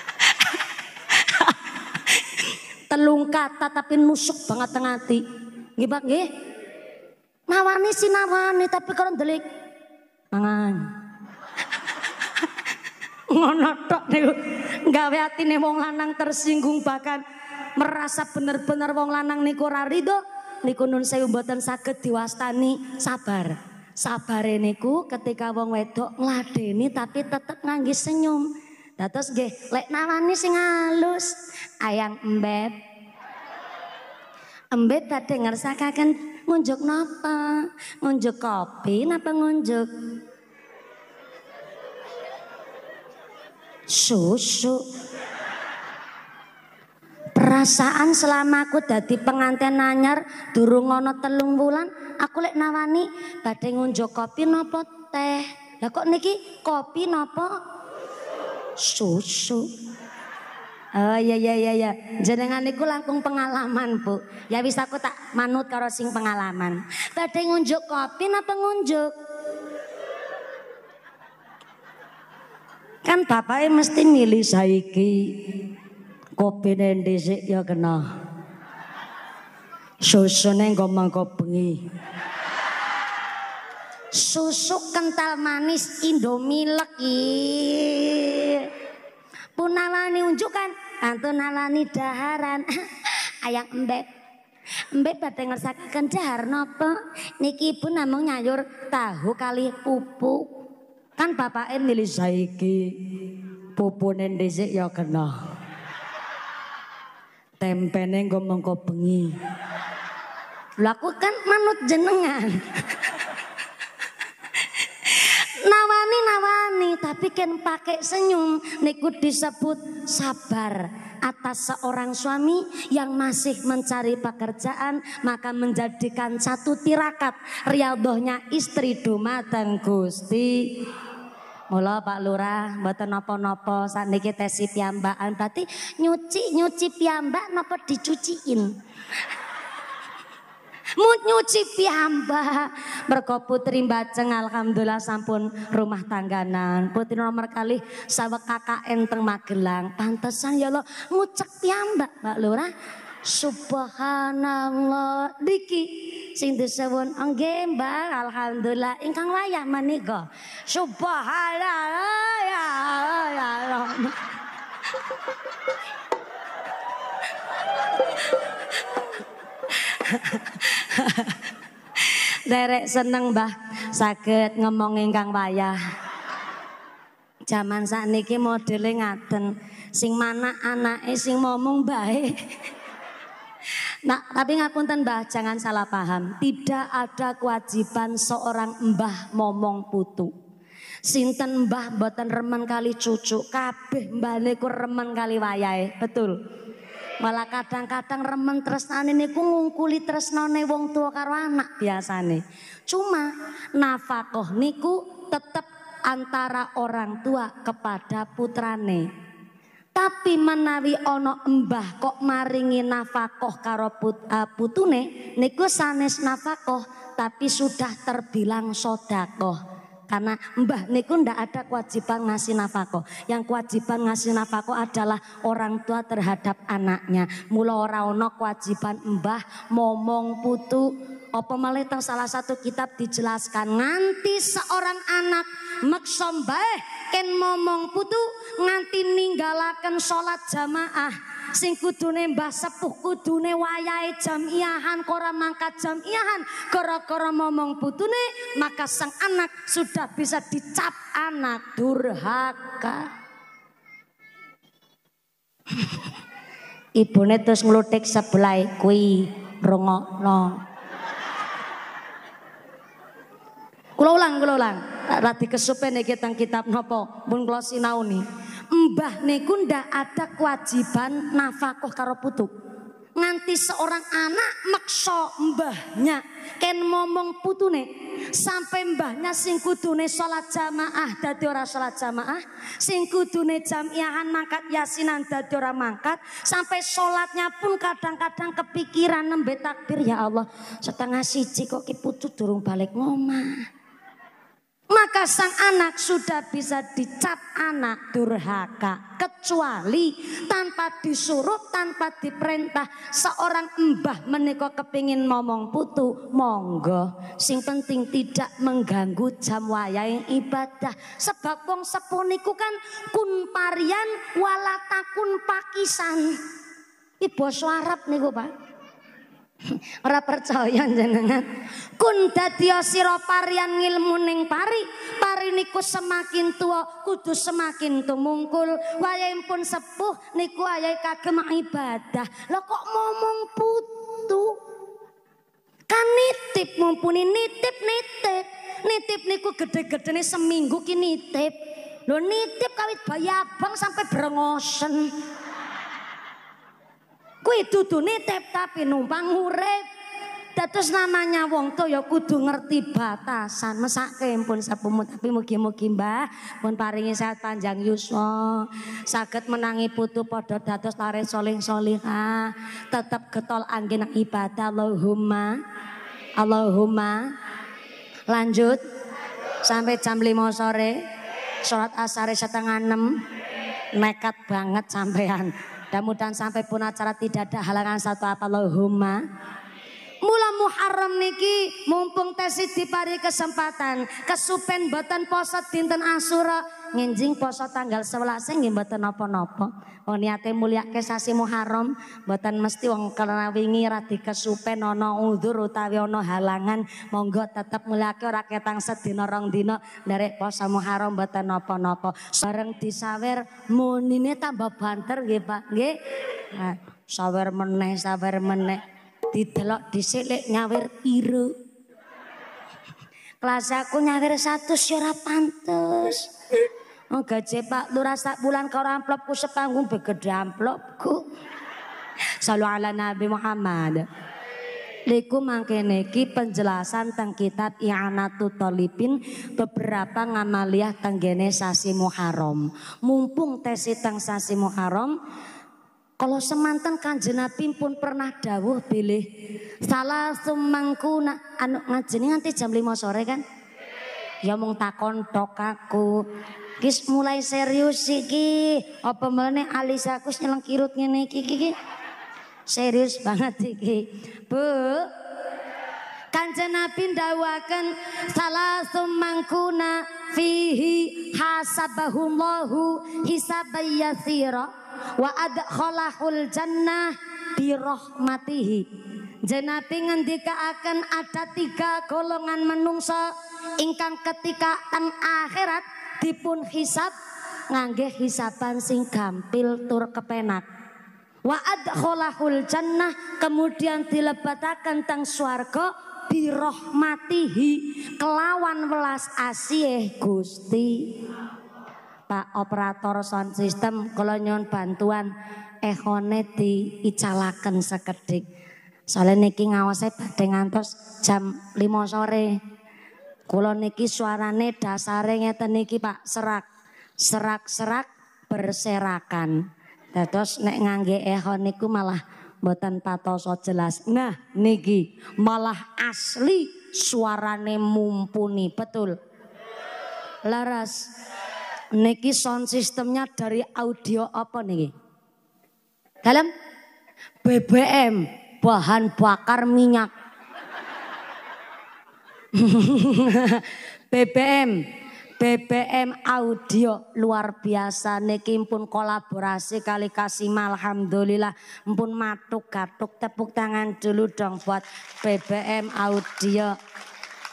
Telung kata tapi nusuk banget tengati. Nggih, Pak, Nawani si Nawani tapi kalau delik mangan. Ngono tok nggak gawe atine wong lanang tersinggung bahkan merasa bener-bener wong lanang niku ora rido niku nun sewu mboten saged diwastani sabar. Sabare niku ketika wong wedok ngladeni tapi tetap nganggi senyum. Dados nggih lek nawani sing halus ayang embet. Embet tadi ngersakaken Ngunjuk napa? Ngunjuk kopi napa ngunjuk? Susu. Perasaan selama aku dadi pengantin anyar durung ana telung wulan, aku lek nawani badhe ngunjuk kopi napa teh. Lah kok niki kopi napa? Susu. Oh iya iya iya iya. Jenengan niku langkung pengalaman, Bu. Ya wis aku tak manut karo sing pengalaman. Badhe ngunjuk kopi napa ngunjuk? Kan bapaknya mesti milih saiki. Kopi dan sik ya kena. Susu neng gomang bengi. Susu kental manis Indomie legi. Punawani unjukkan Antun nalani daharan ayang embek. Embek badhe ngersakaken dahar napa? Niki pun namung nyayur tahu kali pupuk. Kan bapake milih saiki. Pupune dhisik ya kena. Tempene nggo mengko bengi. Lah kan manut jenengan. nih tapi ken pakai senyum niku disebut sabar atas seorang suami yang masih mencari pekerjaan maka menjadikan satu tirakat riadohnya istri dumateng Gusti Mula Pak Lurah mboten napa-napa sakniki tesi piambaan berarti nyuci-nyuci piamba napa dicuciin mut nyuci piyambak mergo putri baceng alhamdulillah sampun rumah tangganan putri nomor kali sawek KKN teng Magelang pantesan ya Allah ngucek piyambak Mbak Lurah Subhanallah Diki sing disewun nggih Mbak alhamdulillah ingkang wayah menika Subhanallah ya Allah ya Allah Derek seneng mbah sakit ngomong ingkang payah. Zaman sakniki modele ngaten, sing mana anake sing ngomong baik. Nah, tapi ngapunten Mbah, jangan salah paham. Tidak ada kewajiban seorang Mbah momong putu. Sinten Mbah boten remen kali cucu, kabeh mbane ku remen kali wayahe. Betul. Malah kadang-kadang remeng tresnane niku ngungkuli tresnane wong tua karo anak biasane. Cuma nafkah niku tetap antara orang tua kepada putrane. Tapi menawi ono embah kok maringi nafkah karo put, uh, putune niku sanes nafkah tapi sudah terbilang sodako. Karena mbah niku ndak ada kewajiban ngasih nafako. Yang kewajiban ngasih nafako adalah orang tua terhadap anaknya. Mula ora ono kewajiban mbah momong putu apa malah salah satu kitab dijelaskan nganti seorang anak maksom ken momong putu nganti ninggalakan sholat jamaah sing kudune mbah sepuh kudune wayahe jamiahan kora mangkat jamiahan gara-gara momong putune maka sang anak sudah bisa dicap anak durhaka ibune terus nglutik sebelah kui rungokno kula ulang kula ulang radi kesupen iki teng kitab napa pun kula nih mbah niku ndak ada kewajiban nafkah karo putuk. Nganti seorang anak maksa mbahnya ken ngomong putune sampai mbahnya sing kudune salat jamaah dadi ora salat jamaah, sing kudune jamiahan mangkat yasinan dadi ora mangkat, sampai salatnya pun kadang-kadang kepikiran nembe takbir ya Allah, setengah siji kok ki putu durung balik ngomah maka sang anak sudah bisa dicap anak durhaka kecuali tanpa disuruh tanpa diperintah seorang embah menikah kepingin ngomong putu monggo sing penting tidak mengganggu jam yang ibadah sebab wong sepuniku kan kun parian wala takun pakisan Ibu suarap nih, Pak Ora percaya jenengan. Kun dadya sira parian ngilmu ning pari, pari niku semakin tua kudu semakin tumungkul. pun sepuh niku ayahe kagem ibadah. Lah kok momong putu? Kan nitip mumpuni nitip-nitip. Nitip niku gede-gedene seminggu ki nitip. Lho nitip kawit bayi abang sampai brengosen. Kuwi dudune tep-tapi numpang urip. Dados namanya wong ya kudu ngerti batasan. Mesake pun sepumu tapi mugi-mugi Mbah pun paringi sehat panjang yuswa. sakit menangi putu padha dados lare soling solihah. Tetap getol angin ibadah Allahumma. Allahumma. Lanjut. Sampai jam 5 sore. Sholat asar setengah 6. Nekat banget sampean. Mudah-mudahan sampai pun acara tidak ada halangan satu apa Allahumma. Mula Muharram niki mumpung tesis dipari kesempatan kesupen boten poso dinten Asura nginjing poso tanggal 11 nggih mboten napa-napa. Wong niate mulyake sasi Muharram mboten mesti wong kena wingi ra dikesupen ana undur utawi ana halangan, monggo tetep mulyake ora ketang sedina rong dina nderek poso Muharram mboten napa-napa. Bareng disawer munine tambah banter nggih Pak, nggih. Nah, sawer meneh, sawer meneh. Didelok dhisik lek nyawir iru. Kelas aku nyawir satu ya pantes. Enggak oh, pak lu rasa bulan kau amplopku sepanggung begede amplopku. Salu ala Nabi Muhammad. Liku mangkeneki penjelasan tentang kitab I'anatut Tolipin beberapa ngamaliah tenggene sasi Muharram. Mumpung tesi tentang sasi Muharram kalau semantan kan Nabi pun pernah dawuh pilih salah sumangku nak anu ngajeni nanti jam lima sore kan ya mung takon tok aku kis mulai serius iki apa mene alis aku seneng kirut ngene iki iki serius banget iki Bu Kanjeng Nabi ndawaken salah sumangkuna fihi hasabahullahu hisaban yasira wa adkhalahul jannah bi rahmatihi. Jenabi ngendika akan ada tiga golongan menungso ingkang ketika teng akhirat dipun hisap ngangge hisapan sing gampil tur kepenak wa adkholahul jannah kemudian dilebatakan teng swarga birohmatihi kelawan welas asih Gusti Pak operator sound system kalau nyon bantuan ehone icalakan sekedik soalnya niki ngawasnya dengan ngantos jam 5 sore Kulo niki suarane dasare ngeten niki Pak, serak. Serak-serak berserakan. terus nek ngangge eho niku malah Pak patoso jelas. Nah, niki malah asli suarane mumpuni, betul. Laras. Niki sound sistemnya dari audio apa niki? Dalam BBM, bahan bakar minyak BBM, BBM audio luar biasa niki pun kolaborasi kali kasih, alhamdulillah pun matuk katuk, tepuk tangan dulu dong buat BBM audio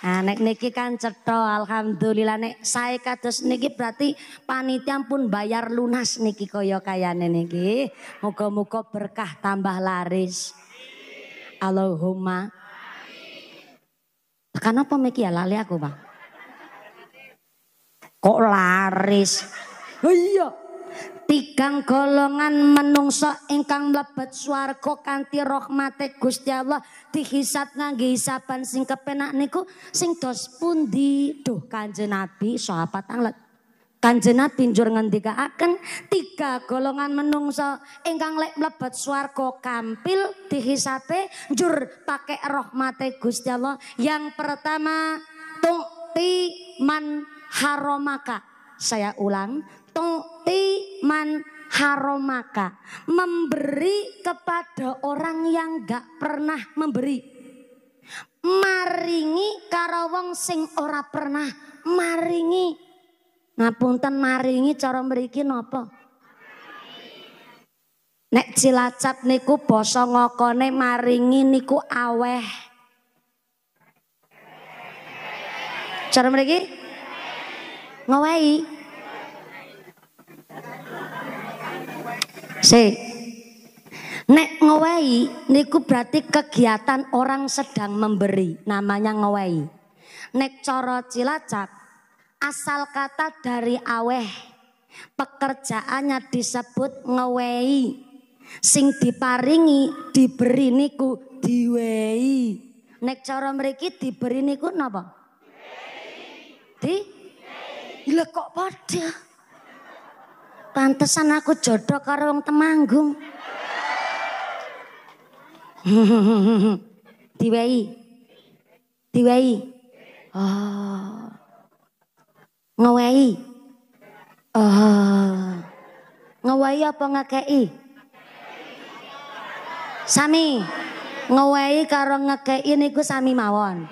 Nah, nek niki kan cetho alhamdulillah nek saya kados niki berarti panitia pun bayar lunas niki kaya kayane niki. Muga-muga berkah tambah laris. Allahumma Tekan apa miki ya lali aku, Pak? Kok laris? Iya. Tigang golongan menungso ingkang mlebet swarga kanthi rahmate Gusti Allah dihisat ngangge hisaban sing kepenak niku sing dos pundi? Duh Kanjeng Nabi sahabat anglet Kanjeng Nabi njur ngendikaaken tiga golongan menungso ingkang lek mlebet swarga kampil dihisape jur pakai rahmate Gusti Allah. Yang pertama tu'ti man haromaka. Saya ulang, tu'ti man haromaka. Memberi kepada orang yang gak pernah memberi. Maringi karo sing ora pernah maringi Ngapunten maringi cara mriki nopo. Nek Cilacap niku basa ngokone maringi niku aweh. Cara mriki? Ngowehi. Si. Nek ngowehi niku berarti kegiatan orang sedang memberi, namanya ngowehi. Nek cara Cilacap Asal kata dari aweh. Pekerjaannya disebut ngewei. Sing diparingi diberi niku diwei. Nek cara mriki diberi niku napa? Di? Lah kok padha? Pantesan aku jodoh karo wong Temanggung. diwei. Diwei. Oh. Ngewei. Oh. Ngewei apa ngekei? Sami. Ngewei karo ngekei niku sami mawon.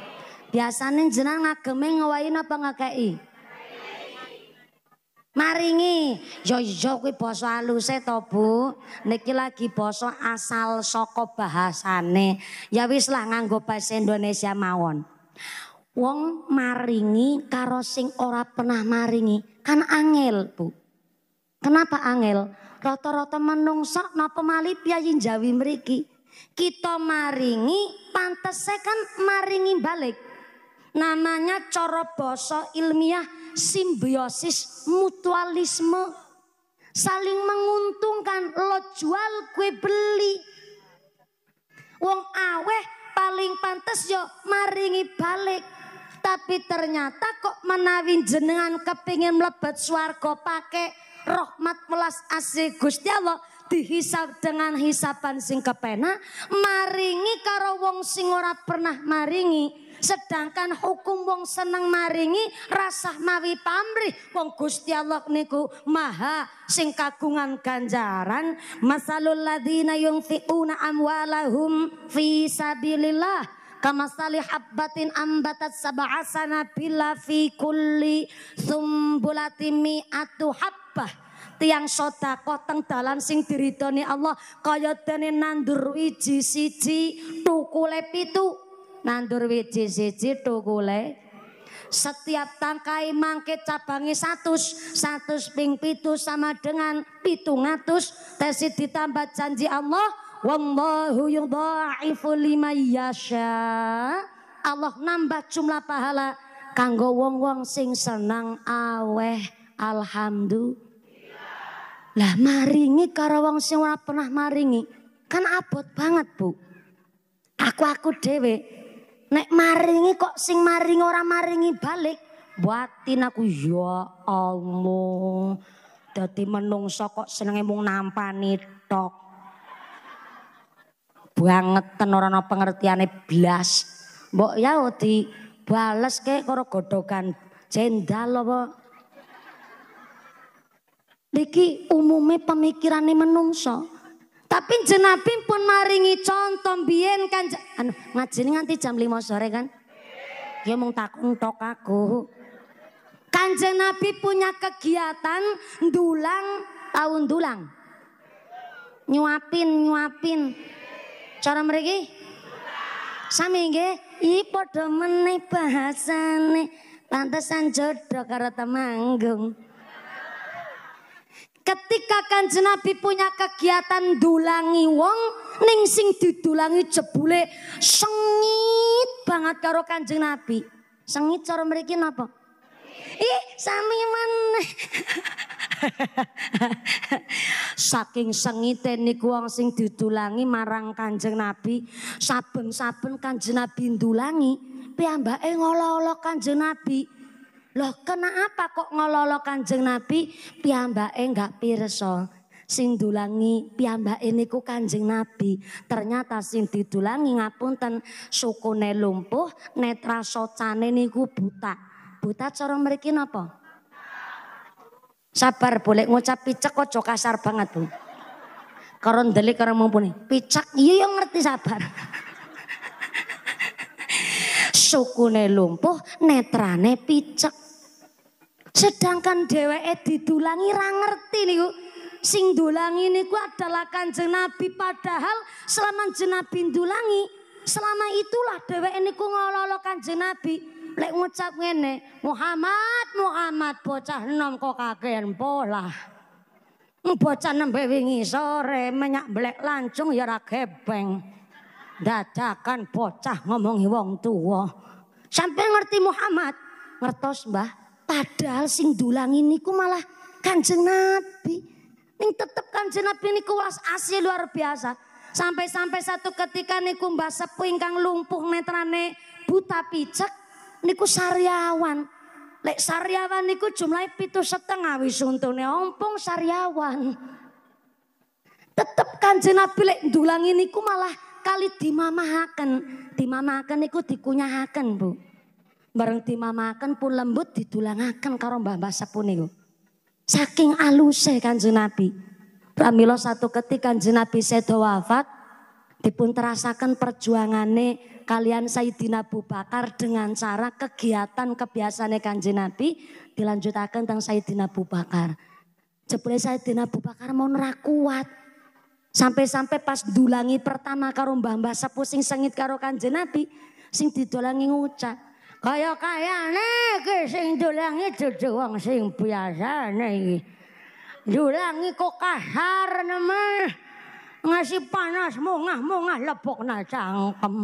Biasanya jenang ngageme ngewei apa ngekei? Maringi yo ya yo iya kuwi basa aluse to Bu. Niki lagi basa asal soko bahasane. Ya wis lah nganggo bahasa Indonesia mawon. Wong maringi karo sing ora pernah maringi kan angel, Bu. Kenapa angel? Rata-rata menungso napa mali piyayi Jawi meriki. Kita maringi pantese kan maringi balik. Namanya coroboso ilmiah simbiosis mutualisme. Saling menguntungkan lo jual gue beli. Wong aweh paling pantes yo maringi balik tapi ternyata kok menawin jenengan kepingin melebet swarga pakai rahmat melas asih Gusti Allah dihisap dengan hisapan sing kepena maringi karo wong sing ora pernah maringi sedangkan hukum wong seneng maringi rasah mawi pamrih wong Gusti Allah niku maha sing kagungan ganjaran masalul ladina yunfiquna amwalahum fi sabilillah kama salih habbatin ambatat sab'asana bila fi kulli sumbulatimi atu habbah tiang sota koteng dalan sing diridoni Allah kaya dene nandur wiji siji tukule pitu nandur wiji siji tukule setiap tangkai mangke cabangi satu satus ping pitu sama dengan pitu ngatus tesi ditambah janji Allah Wallahu yudha'ifu liman yasha. Allah nambah jumlah pahala kanggo wong-wong sing senang aweh. Alhamdulillah. Lah maringi karo wong sing ora pernah maringi. Kan abot banget, Bu. Aku-aku dhewe nek maringi kok sing maringi ora maringi balik buatin aku ya Allah. Dadi menungso kok senenge mung nampani tok banget ora pengertiannya pengertiane blas. Mbok ya di bales ke koro godokan jendal apa? Diki umumnya pemikirannya menungso. Tapi jenabi pun maringi contoh biyen kan anu ngajine nganti jam 5 sore kan. Ya mau takon tok aku. Kanjeng Nabi punya kegiatan dulang tahun dulang. Nyuapin, nyuapin. Cara mriki? Sami nggih? I padha meneh bahasane. Pantesan jodoh karo temanggung. Ketika Kanjeng Nabi punya kegiatan dulangi wong, ning sing didulangi jebule sengit banget karo Kanjeng Nabi. Sengit cara mereka napa? Ih, sami mana? Saking sengite niku wong sing didulangi marang Kanjeng Nabi, saben-saben Kanjeng Nabi ndulangi, piyambake ngolo-olo Kanjeng Nabi. Loh, kenapa kok ngolo-olo Kanjeng Nabi? Piyambake enggak pirsa. sing dulangi piyambake niku Kanjeng Nabi. Ternyata sing didulangi ngapunten sukune lumpuh, netra socane niku buta. Buta cara mriki napa? Sabar boleh ngucap picek kok kasar banget bu. Karon delik karon mumpuni. Picak iya yang ngerti sabar. Sukune lumpuh, netrane picek. Sedangkan dewe didulangi ra ngerti bu. Sing dulangi ku adalah Kanjeng Nabi padahal selama Nabi dulangi, selama itulah ini ku ngololo Kanjeng Nabi lek ngucap ngene, Muhammad Muhammad bocah enom kok kakean pola. Bocah nembe wingi sore menyak blek lancung ya ora gebeng. Dadakan bocah ngomongi wong tua Sampai ngerti Muhammad, ngertos Mbah, padahal sing ini ku malah Kanjeng Nabi. Ning tetep Kanjeng Nabi ini ku was yang luar biasa. Sampai-sampai satu ketika niku Mbah Sepu ingkang lumpuh netrane buta picek niku sariawan. Lek sariawan niku jumlahnya pitu setengah wis untune ompong sariawan. Tetep kanjeng Nabi lek ndulangi niku malah kali dimamahaken. Dimamahaken niku dikunyahaken, Bu. Bareng dimamahaken pun lembut didulangaken karo mbah-mbah niku. Saking aluse kanjeng Nabi. Pramila satu ketika kanjeng Nabi sedo wafat dipun terasakan perjuangannya kalian Sayyidina Abu Bakar dengan cara kegiatan kebiasaan kanjeng Nabi dilanjutakan tentang Sayyidina Abu Bakar. Jebule Sayyidina Abu Bakar mau nerakuat. Sampai-sampai pas dulangi pertama karo mbah-mbah sepusing sengit karo kanjeng Nabi sing didolangi ngucap. Kaya kayane iki sing dulangi dudu wong sing biasane nih. Dulangi kok kasar nemen. ngasih panas mungah mungah lepok na cangkem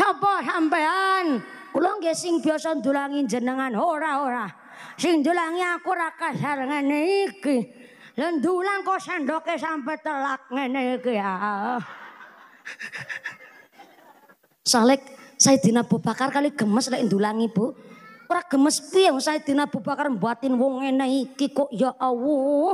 Napa sampean? Kula nggih sing biasa ndulangi jenengan ora ora. Sing ndulangi aku ora kasar ngene iki. Lah ndulang kok sendoke sampe telak ngene iki ya. Salek Sayyidina Abu Bakar kali gemes lek ndulangi, Bu. Ora gemes piye Sayyidina Abu Bakar mbuatin wong ngene iki kok ya Allah.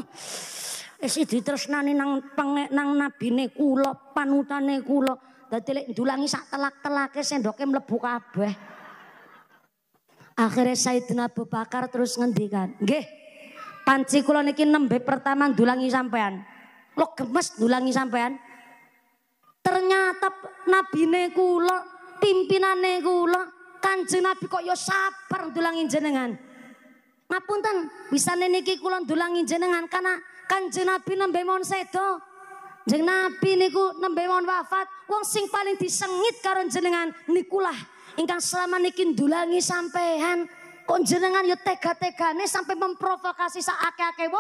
Wis ditresnani nang pengek nang nabine kula, panutane kula dadi lek ndulangi sak telak-telake sendoke mlebu kabeh. Akhirnya Sayyidina Abu Bakar terus ngendikan, "Nggih, panci kula niki nembe pertama ndulangi sampean. Lo gemes ndulangi sampean. Ternyata nabine kula, pimpinane kula, Kanjeng Nabi kok ya sabar ndulangi jenengan. Ngapunten, bisa niki kula ndulangi jenengan karena Kanjeng Nabi nembe mon sedo. Jeng Nabi niku nembe wafat, wong sing paling disengit karo jenengan nikulah ingkang selama niki ndulangi sampehan. Kok jenengan yo tega-tegane sampai memprovokasi sak ake-ake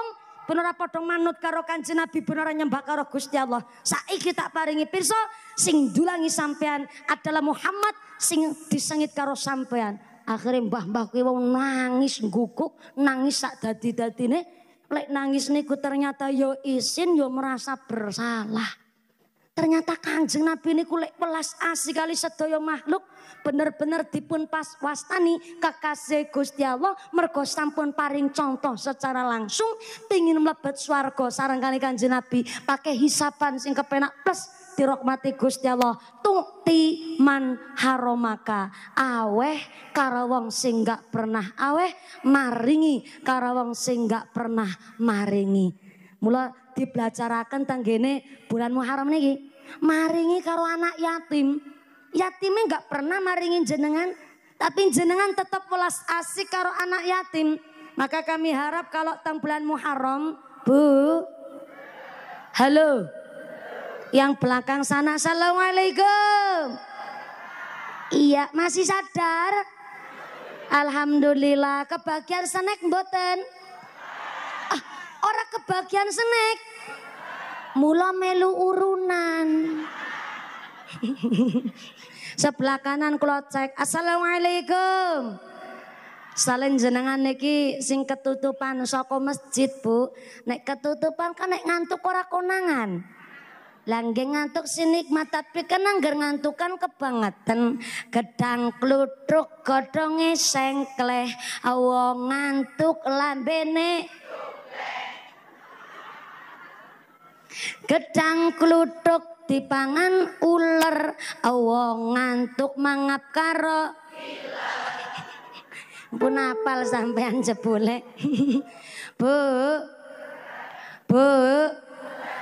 benar apa dong manut karo Kanjeng Nabi bener nyembah karo Gusti Allah. Saiki tak paringi pirsa sing dulangi sampean adalah Muhammad sing disengit karo sampean. Akhirnya mbah-mbah kuwi wong nangis guguk, nangis sak dadi-dadine lek nangis niku ternyata yo isin yo merasa bersalah. Ternyata kanjeng Nabi ini kulek pelas asih kali sedaya makhluk bener-bener dipun pas wastani kekasih Gusti Allah mergo sampun paring contoh secara langsung Tingin melebet suargo sarang kali kanjeng Nabi pakai hisapan sing kepenak plus dirahmati Gusti Allah tungti man haromaka aweh Karawang sing gak pernah aweh maringi Karawang sing gak pernah maringi mula dibelajarakan tanggene bulan Muharram niki maringi karo anak yatim yatimnya nggak pernah maringin jenengan tapi jenengan tetap welas asik karo anak yatim maka kami harap kalau tang bulan Muharram Bu Halo yang belakang sana, Assalamualaikum. Iya, masih sadar? Alhamdulillah, kebagian snack mboten. Ah, orang kebagian snack. Mula melu urunan. Sebelah kanan kula Assalamualaikum. Salen jenengan niki sing ketutupan sokom masjid, Bu. Nek ketutupan kan nek ngantuk ora konangan langgeng ngantuk mata tapi kenang ger ngantukan kebangetan. Gedang kludruk godongi sengkleh. Awo ngantuk lambene. Gedang kludruk dipangan ular Awo ngantuk mangap karo. Pun apal sampean jebule. Bu. Bu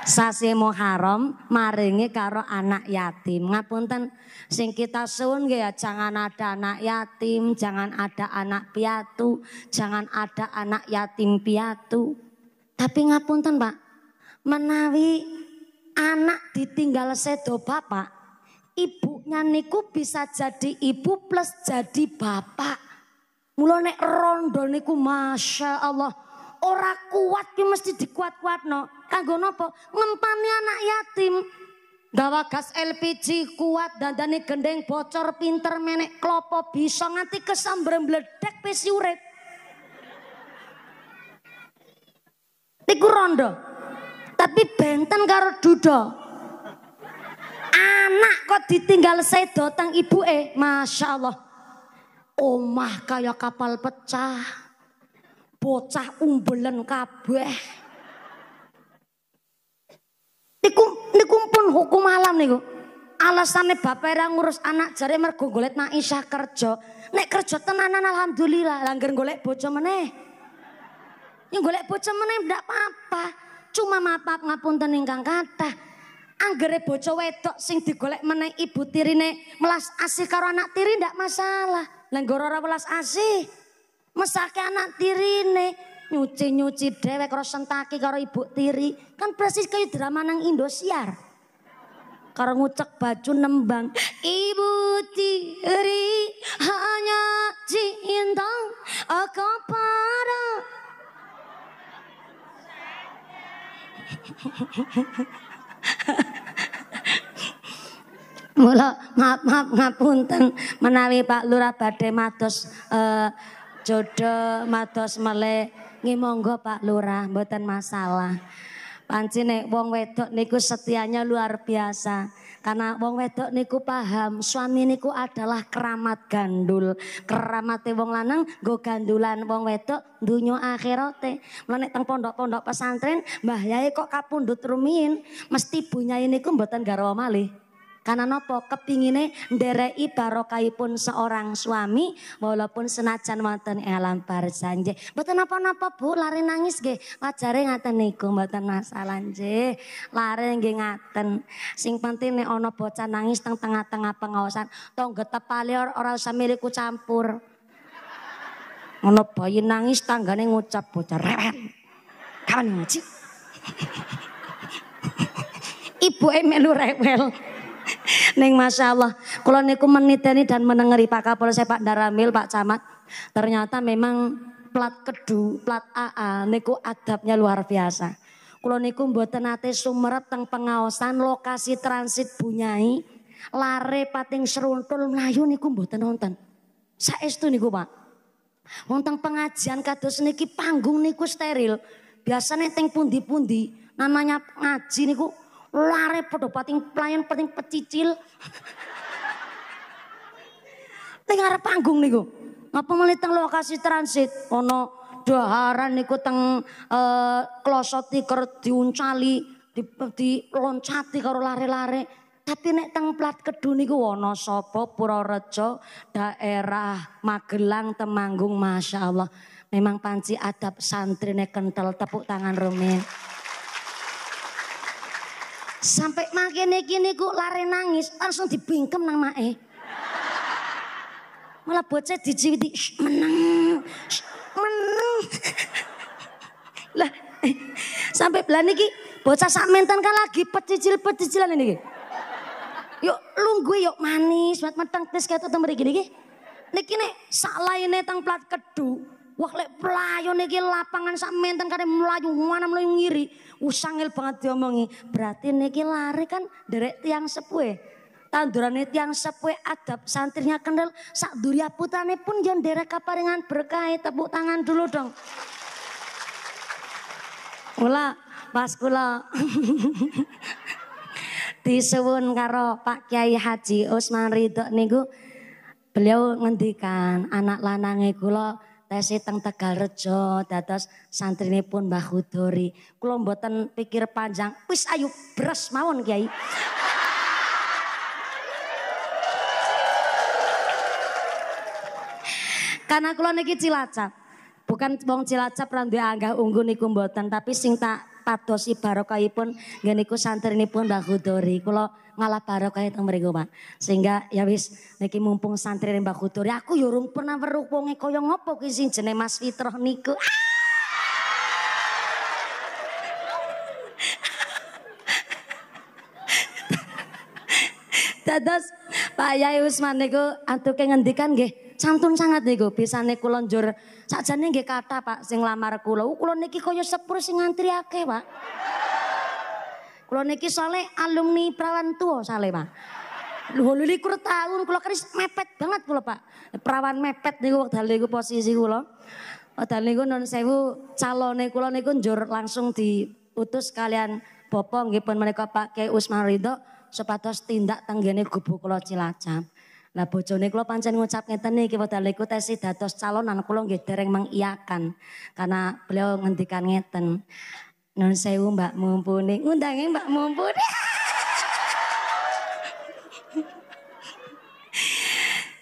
sasi Muharram maringi karo anak yatim. Ngapunten sing kita suwun ya jangan ada anak yatim, jangan ada anak piatu, jangan ada anak yatim piatu. Tapi ngapunten, Pak. Menawi anak ditinggal sedo bapak, ibunya niku bisa jadi ibu plus jadi bapak. Mula nek rondo niku masya Allah ora kuat ki mesti dikuat-kuatno. Kanggo nopo? Ngempani anak yatim. Gawa gas LPG kuat dandane gendeng bocor pinter menek klopo bisa nganti kesambrem bledek pesi urip. Iku rondo. Tapi benten karo duda. Anak kok ditinggal saya datang ibu eh. Masya Allah. Omah kayak kapal pecah bocah umbelen kabeh. Niku niku pun hukum alam niku. Alasannya bapak ora ngurus anak jare mergo golek Aisyah kerja. Nek kerja tenanan alhamdulillah, langgar golek bocah meneh. Yang golek bocah meneh ndak apa-apa. Cuma mapak ngapunten ingkang kathah. anggere bocah wedok sing digolek meneh ibu tirine melas asih karo anak tiri ndak masalah. Lenggoro ora welas asih. Mesake anak tirine nyuci-nyuci dewek karo sentaki karo ibu tiri. Kan persis kayak drama nang Indosiar. Karo ngucek baju nembang. Ibu tiri hanya cinta aku pada. Mula maaf maaf ngapunten menawi Pak Lurah badhe matos eh, jodoh matos melek ngimonggo Pak Lurah buatan masalah. Panci nek wong wedok niku setianya luar biasa. Karena wong wedok niku paham suami niku adalah keramat gandul. Keramate wong lanang go gandulan wong wedok dunyo akhirate. menek teng pondok-pondok pesantren Mbah Yai kok kapundut rumiin. mesti bunyai niku buatan garwa malih. Karena nopo kepingine ndereki barokahipun seorang suami walaupun senajan wonten ing alam barzah nggih. Mboten napa-napa Bu, lare nangis nggih. Wajare ngaten niku mboten masalah nggih. Lare nggih ngaten. Sing penting nek ana bocah nangis teng tengah-tengah pengawasan, tong tepale ora usah miliku campur. Ono bayi nangis tanggane ngucap bocah rewel. Kapan ngaji? Ibu melu rewel. Neng Masya Allah, kalau niku meniteni dan menengeri Pak Kapolsek, Pak Daramil, Pak Camat, ternyata memang plat kedu, plat AA, niku adabnya luar biasa. Kalau niku buat tenate sumerep teng pengawasan lokasi transit bunyai, lare pating seruntul melayu niku buat nonton. Saya itu niku Pak. Wonten pengajian kados niki panggung niku steril. Biasanya teng pundi-pundi namanya ngaji niku lare podo pating pelayan pating pecicil. Teng arep panggung niku. Ngapa malah teng lokasi transit ono daharan niku teng eh, kloset klosot diker diuncali di, loncati karo lare-lare. Tapi nek teng plat kedun niku Wonosobo, Purworejo, daerah Magelang, Temanggung, masya Allah. Memang panci adab santri nek kental tepuk tangan rumiyin. Sampai makin kini niku lari nangis langsung dibingkem nang mae. Malah bocah dijidi menang. Shh, menang. lah sampai belan iki bocah sak mentan kan lagi pecicil-pecicilan ini. Yuk gue yuk manis, buat matang tes kayak tuh mriki niki. Niki nek sak laine tang plat kedu. Wah lek pelayon niki lapangan sak menten kare melayu mana melayu ngiri usangil banget diomongi. Berarti niki lari kan derek tiang sepue. Tandurane tiang sepue adab santrinya kendel. Sak duria putane pun yang derek kaparingan berkahi. Tepuk tangan dulu dong. Kula pas kula disuwun karo Pak Kiai Haji Usman Ridho niku beliau ngendikan anak lanange kula rejo, teng santri dados santrinipun Mbah Hudori. Kula mboten pikir panjang, wis ayu beres mawon Kiai. Karena kula niki Cilacap. Bukan bong Cilacap ra duwe anggah unggu niku mboten, tapi sing tak padosi barokahipun nggih niku pun Mbah Hudori. Kula ngalah barokah itu mereka Pak. Sehingga ya wis niki mumpung santri mbak Kutur Ya aku yurung pernah weruh wonge yang ngopo ki sing Mas Fitroh niku. Ah! Dados Pak Yai Usman niku antuke ngendikan nggih santun sangat niku pisane kula njur sakjane nggih kata Pak sing lamar kula. Kula niki kaya sepur sing ngantri akeh Pak. Kula niki sale alumni perawan tua saleh, Pak. Lho likur tahun kula keris mepet banget kula, Pak. Perawan mepet niku wekdal niku posisi kula. Wekdal niku non sewu calone kula niku njur langsung diutus kalian popong nggih pun menika Pak Kyai Usman Ridho supados tindak tenggene gubuk kula Cilacap. Lah bojone kula pancen ngucap ngeten iki wekdal iku tesih dados calonan kula nggih dereng mengiyakan karena beliau ngendikan ngeten. Non sewu Mbak Mumpuni, undange Mbak Mumpuni.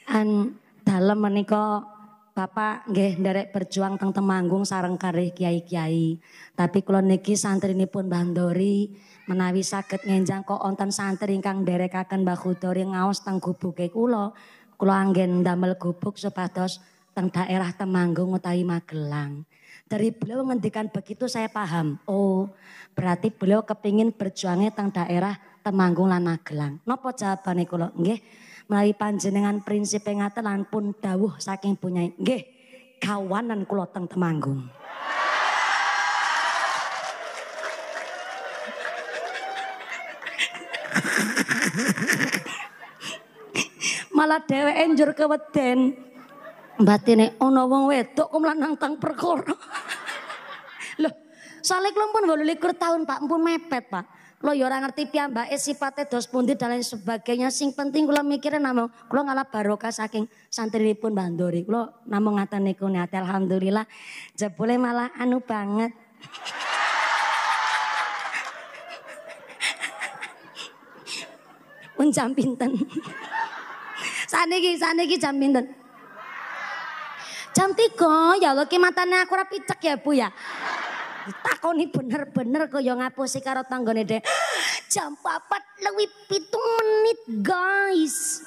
An dalam meniko Bapak nggih nderek berjuang teng Temanggung sareng karih kiai-kiai. Tapi kula niki santrinipun Mbah Ndori menawi sakit ngenjang kok onten santri ingkang nderekaken Mbah Khudori ngaos teng gubuke kula. Kula anggen damel gubuk supados teng daerah Temanggung utawi Magelang. Dari beliau menghentikan begitu saya paham. Oh, berarti beliau kepingin berjuangnya tentang daerah Temanggung lan Magelang. Nopo jawabane kula? Nggih, melalui panjenengan prinsip ngaten pun dawuh saking punya, Nggih, kawanan kula teng Temanggung. Malah dheweke njur keweden batine ana wong wedok kok tang perkara. Loh, Saleh kula pun 28 tahun Pak, pun mepet Pak. Kula ya ora ngerti piyambake sipate dos pundi dan lain sebagainya. Sing penting kula mikire namung kula ngalah barokah saking santrinipun Mbah Ndori. Kula namung ngaten niku niat alhamdulillah jebule malah anu banget. Pun jam pinten. saniki saniki jam pinten? jam tiga ya lo ki matane aku ora picek ya Bu ya. Takoni bener-bener kok yo ya ngapusi karo tanggane Dek. Jam 4 lebih 7 menit, guys.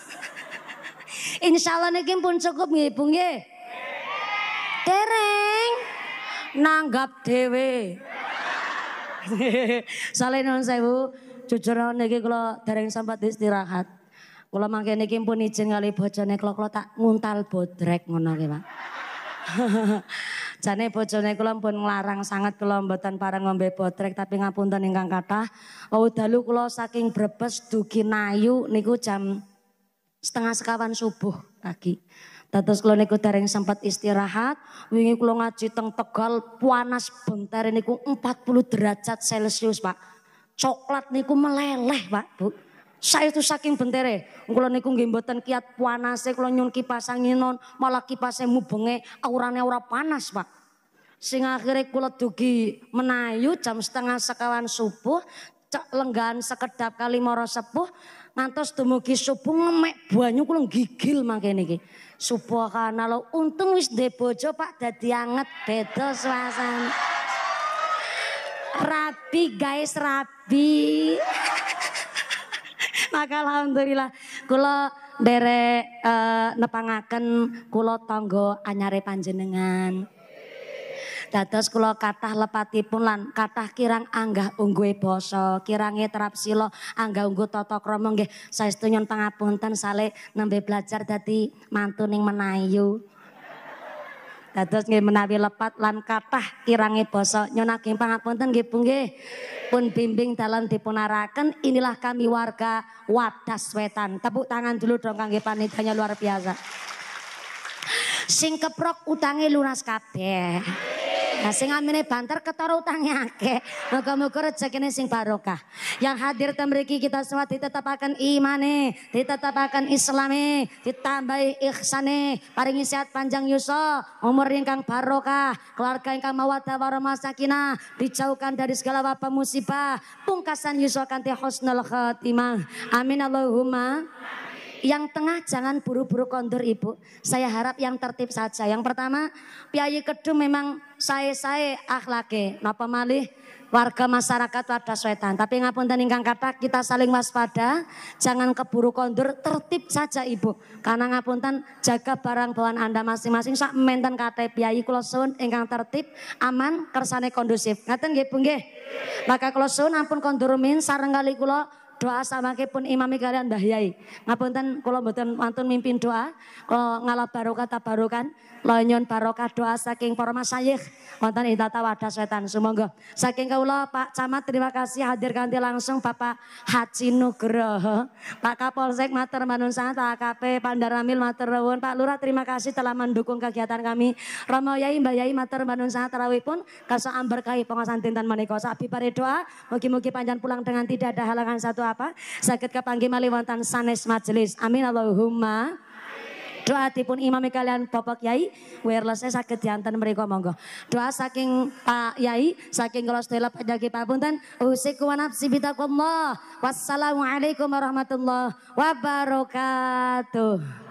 Insya Allah niki pun cukup nggih Bu nggih. nanggap nanggap Soalnya non saya bu, jujur niki kalau tereng sempat istirahat. Kalo mangke niki pun izin kali bojone kalau kula tak nguntal bodrek ngono ki, Pak. Jane bojone kula pun nglarang sangat kula mboten parang ngombe botrek tapi ngapunten ingkang kathah. Oh dalu kula saking Brebes dugi Nayu niku jam setengah sekawan subuh lagi. Dados kula niku dereng sempat istirahat, wingi kula ngaji teng Tegal panas bentar niku 40 derajat Celcius, Pak. Coklat niku meleleh, Pak, Bu. Saya itu saking bentere. kalau niku nggih mboten kiat panase kula nyun kipas angin non, malah kipase mubenge aurane ora panas, Pak. Sing akhirnya kula dugi menayu jam setengah sekawan subuh, cek lenggan sekedap kali moro sepuh, ngantos dumugi subuh ngemek banyu kula gigil mangkene iki. lo untung wis ndek bojo Pak dadi anget beda suasana. Rabi guys, rabi. Maka alhamdulillah kula derek uh, nepangaken kula tangga anyare panjenengan. Dados kula kathah lepatipun lan kathah kirang anggah unggue basa, kirange terap sila anggah ungguh tata krama nggih saestu nyuwun pangapunten sale nembe belajar dadi mantuning menayu. Dados nggih menawi lepat lan kathah irange basa nyunaging pangapunten nggih Bu nggih. Pun bimbing dalan dipunaraken inilah kami warga Wadas Wetan. Tepuk tangan dulu dong kangge panitianya luar biasa. Sing keprok utange lunas kabeh. Nah, sing amine banter ketara utange akeh. Muga-muga rezekine sing barokah. Yang hadir tembriki kita semua ditetapakan imane, ditetapakan islame, ditambahi ihsane, paringi sehat panjang yuso, umur ingkang barokah, keluarga ingkang mawaddah warahmah sakinah, dijauhkan dari segala wabah musibah, pungkasan yuso kanthi husnul khotimah. Amin Allahumma. Yang tengah jangan buru-buru kondur ibu. Saya harap yang tertib saja. Yang pertama, piayi kedung memang saya-saya akhlaki. Napa malih warga masyarakat warga swetan. Tapi ngapunten ingkang kata kita saling waspada. Jangan keburu kondur, tertib saja ibu. Karena ngapun tan jaga barang bawaan anda masing-masing. Sak mentan kata piayi kula ingkang tertib, aman, kersane kondusif. Ngaten gipung gih. Maka kula ampun kondur min kali kula doa sama pun imam kalian Mbah Yai. Ngapunten kula mboten mantun mimpin doa, kula ngalap barokah tabarukan, lonyon barokah doa saking para masayikh mantan ing tata wadah setan. Sumangga saking kula Pak Camat terima kasih hadir ganti langsung Bapak Haji Nugroho, Pak Kapolsek Mater manun sangat AKP Pandaramil Mater nuwun, Pak Lurah terima kasih telah mendukung kegiatan kami. Romo Yai Mbah Yai Mater manun sangat tarawih pun kasa amberkahi kai pengasan manikosa menika. Sabi doa, mugi-mugi panjang pulang dengan tidak ada halangan satu apa? Sakit kepanggih maliwantan sanes majelis. Amin Allahumma. tipun imami kalian Bapak Kyai wirelessnya sakit jantan mereka monggo. Doa saking Pak Yai, saking kalau setelah penyakit Pak Punten. usik wa Wassalamualaikum warahmatullahi wabarakatuh.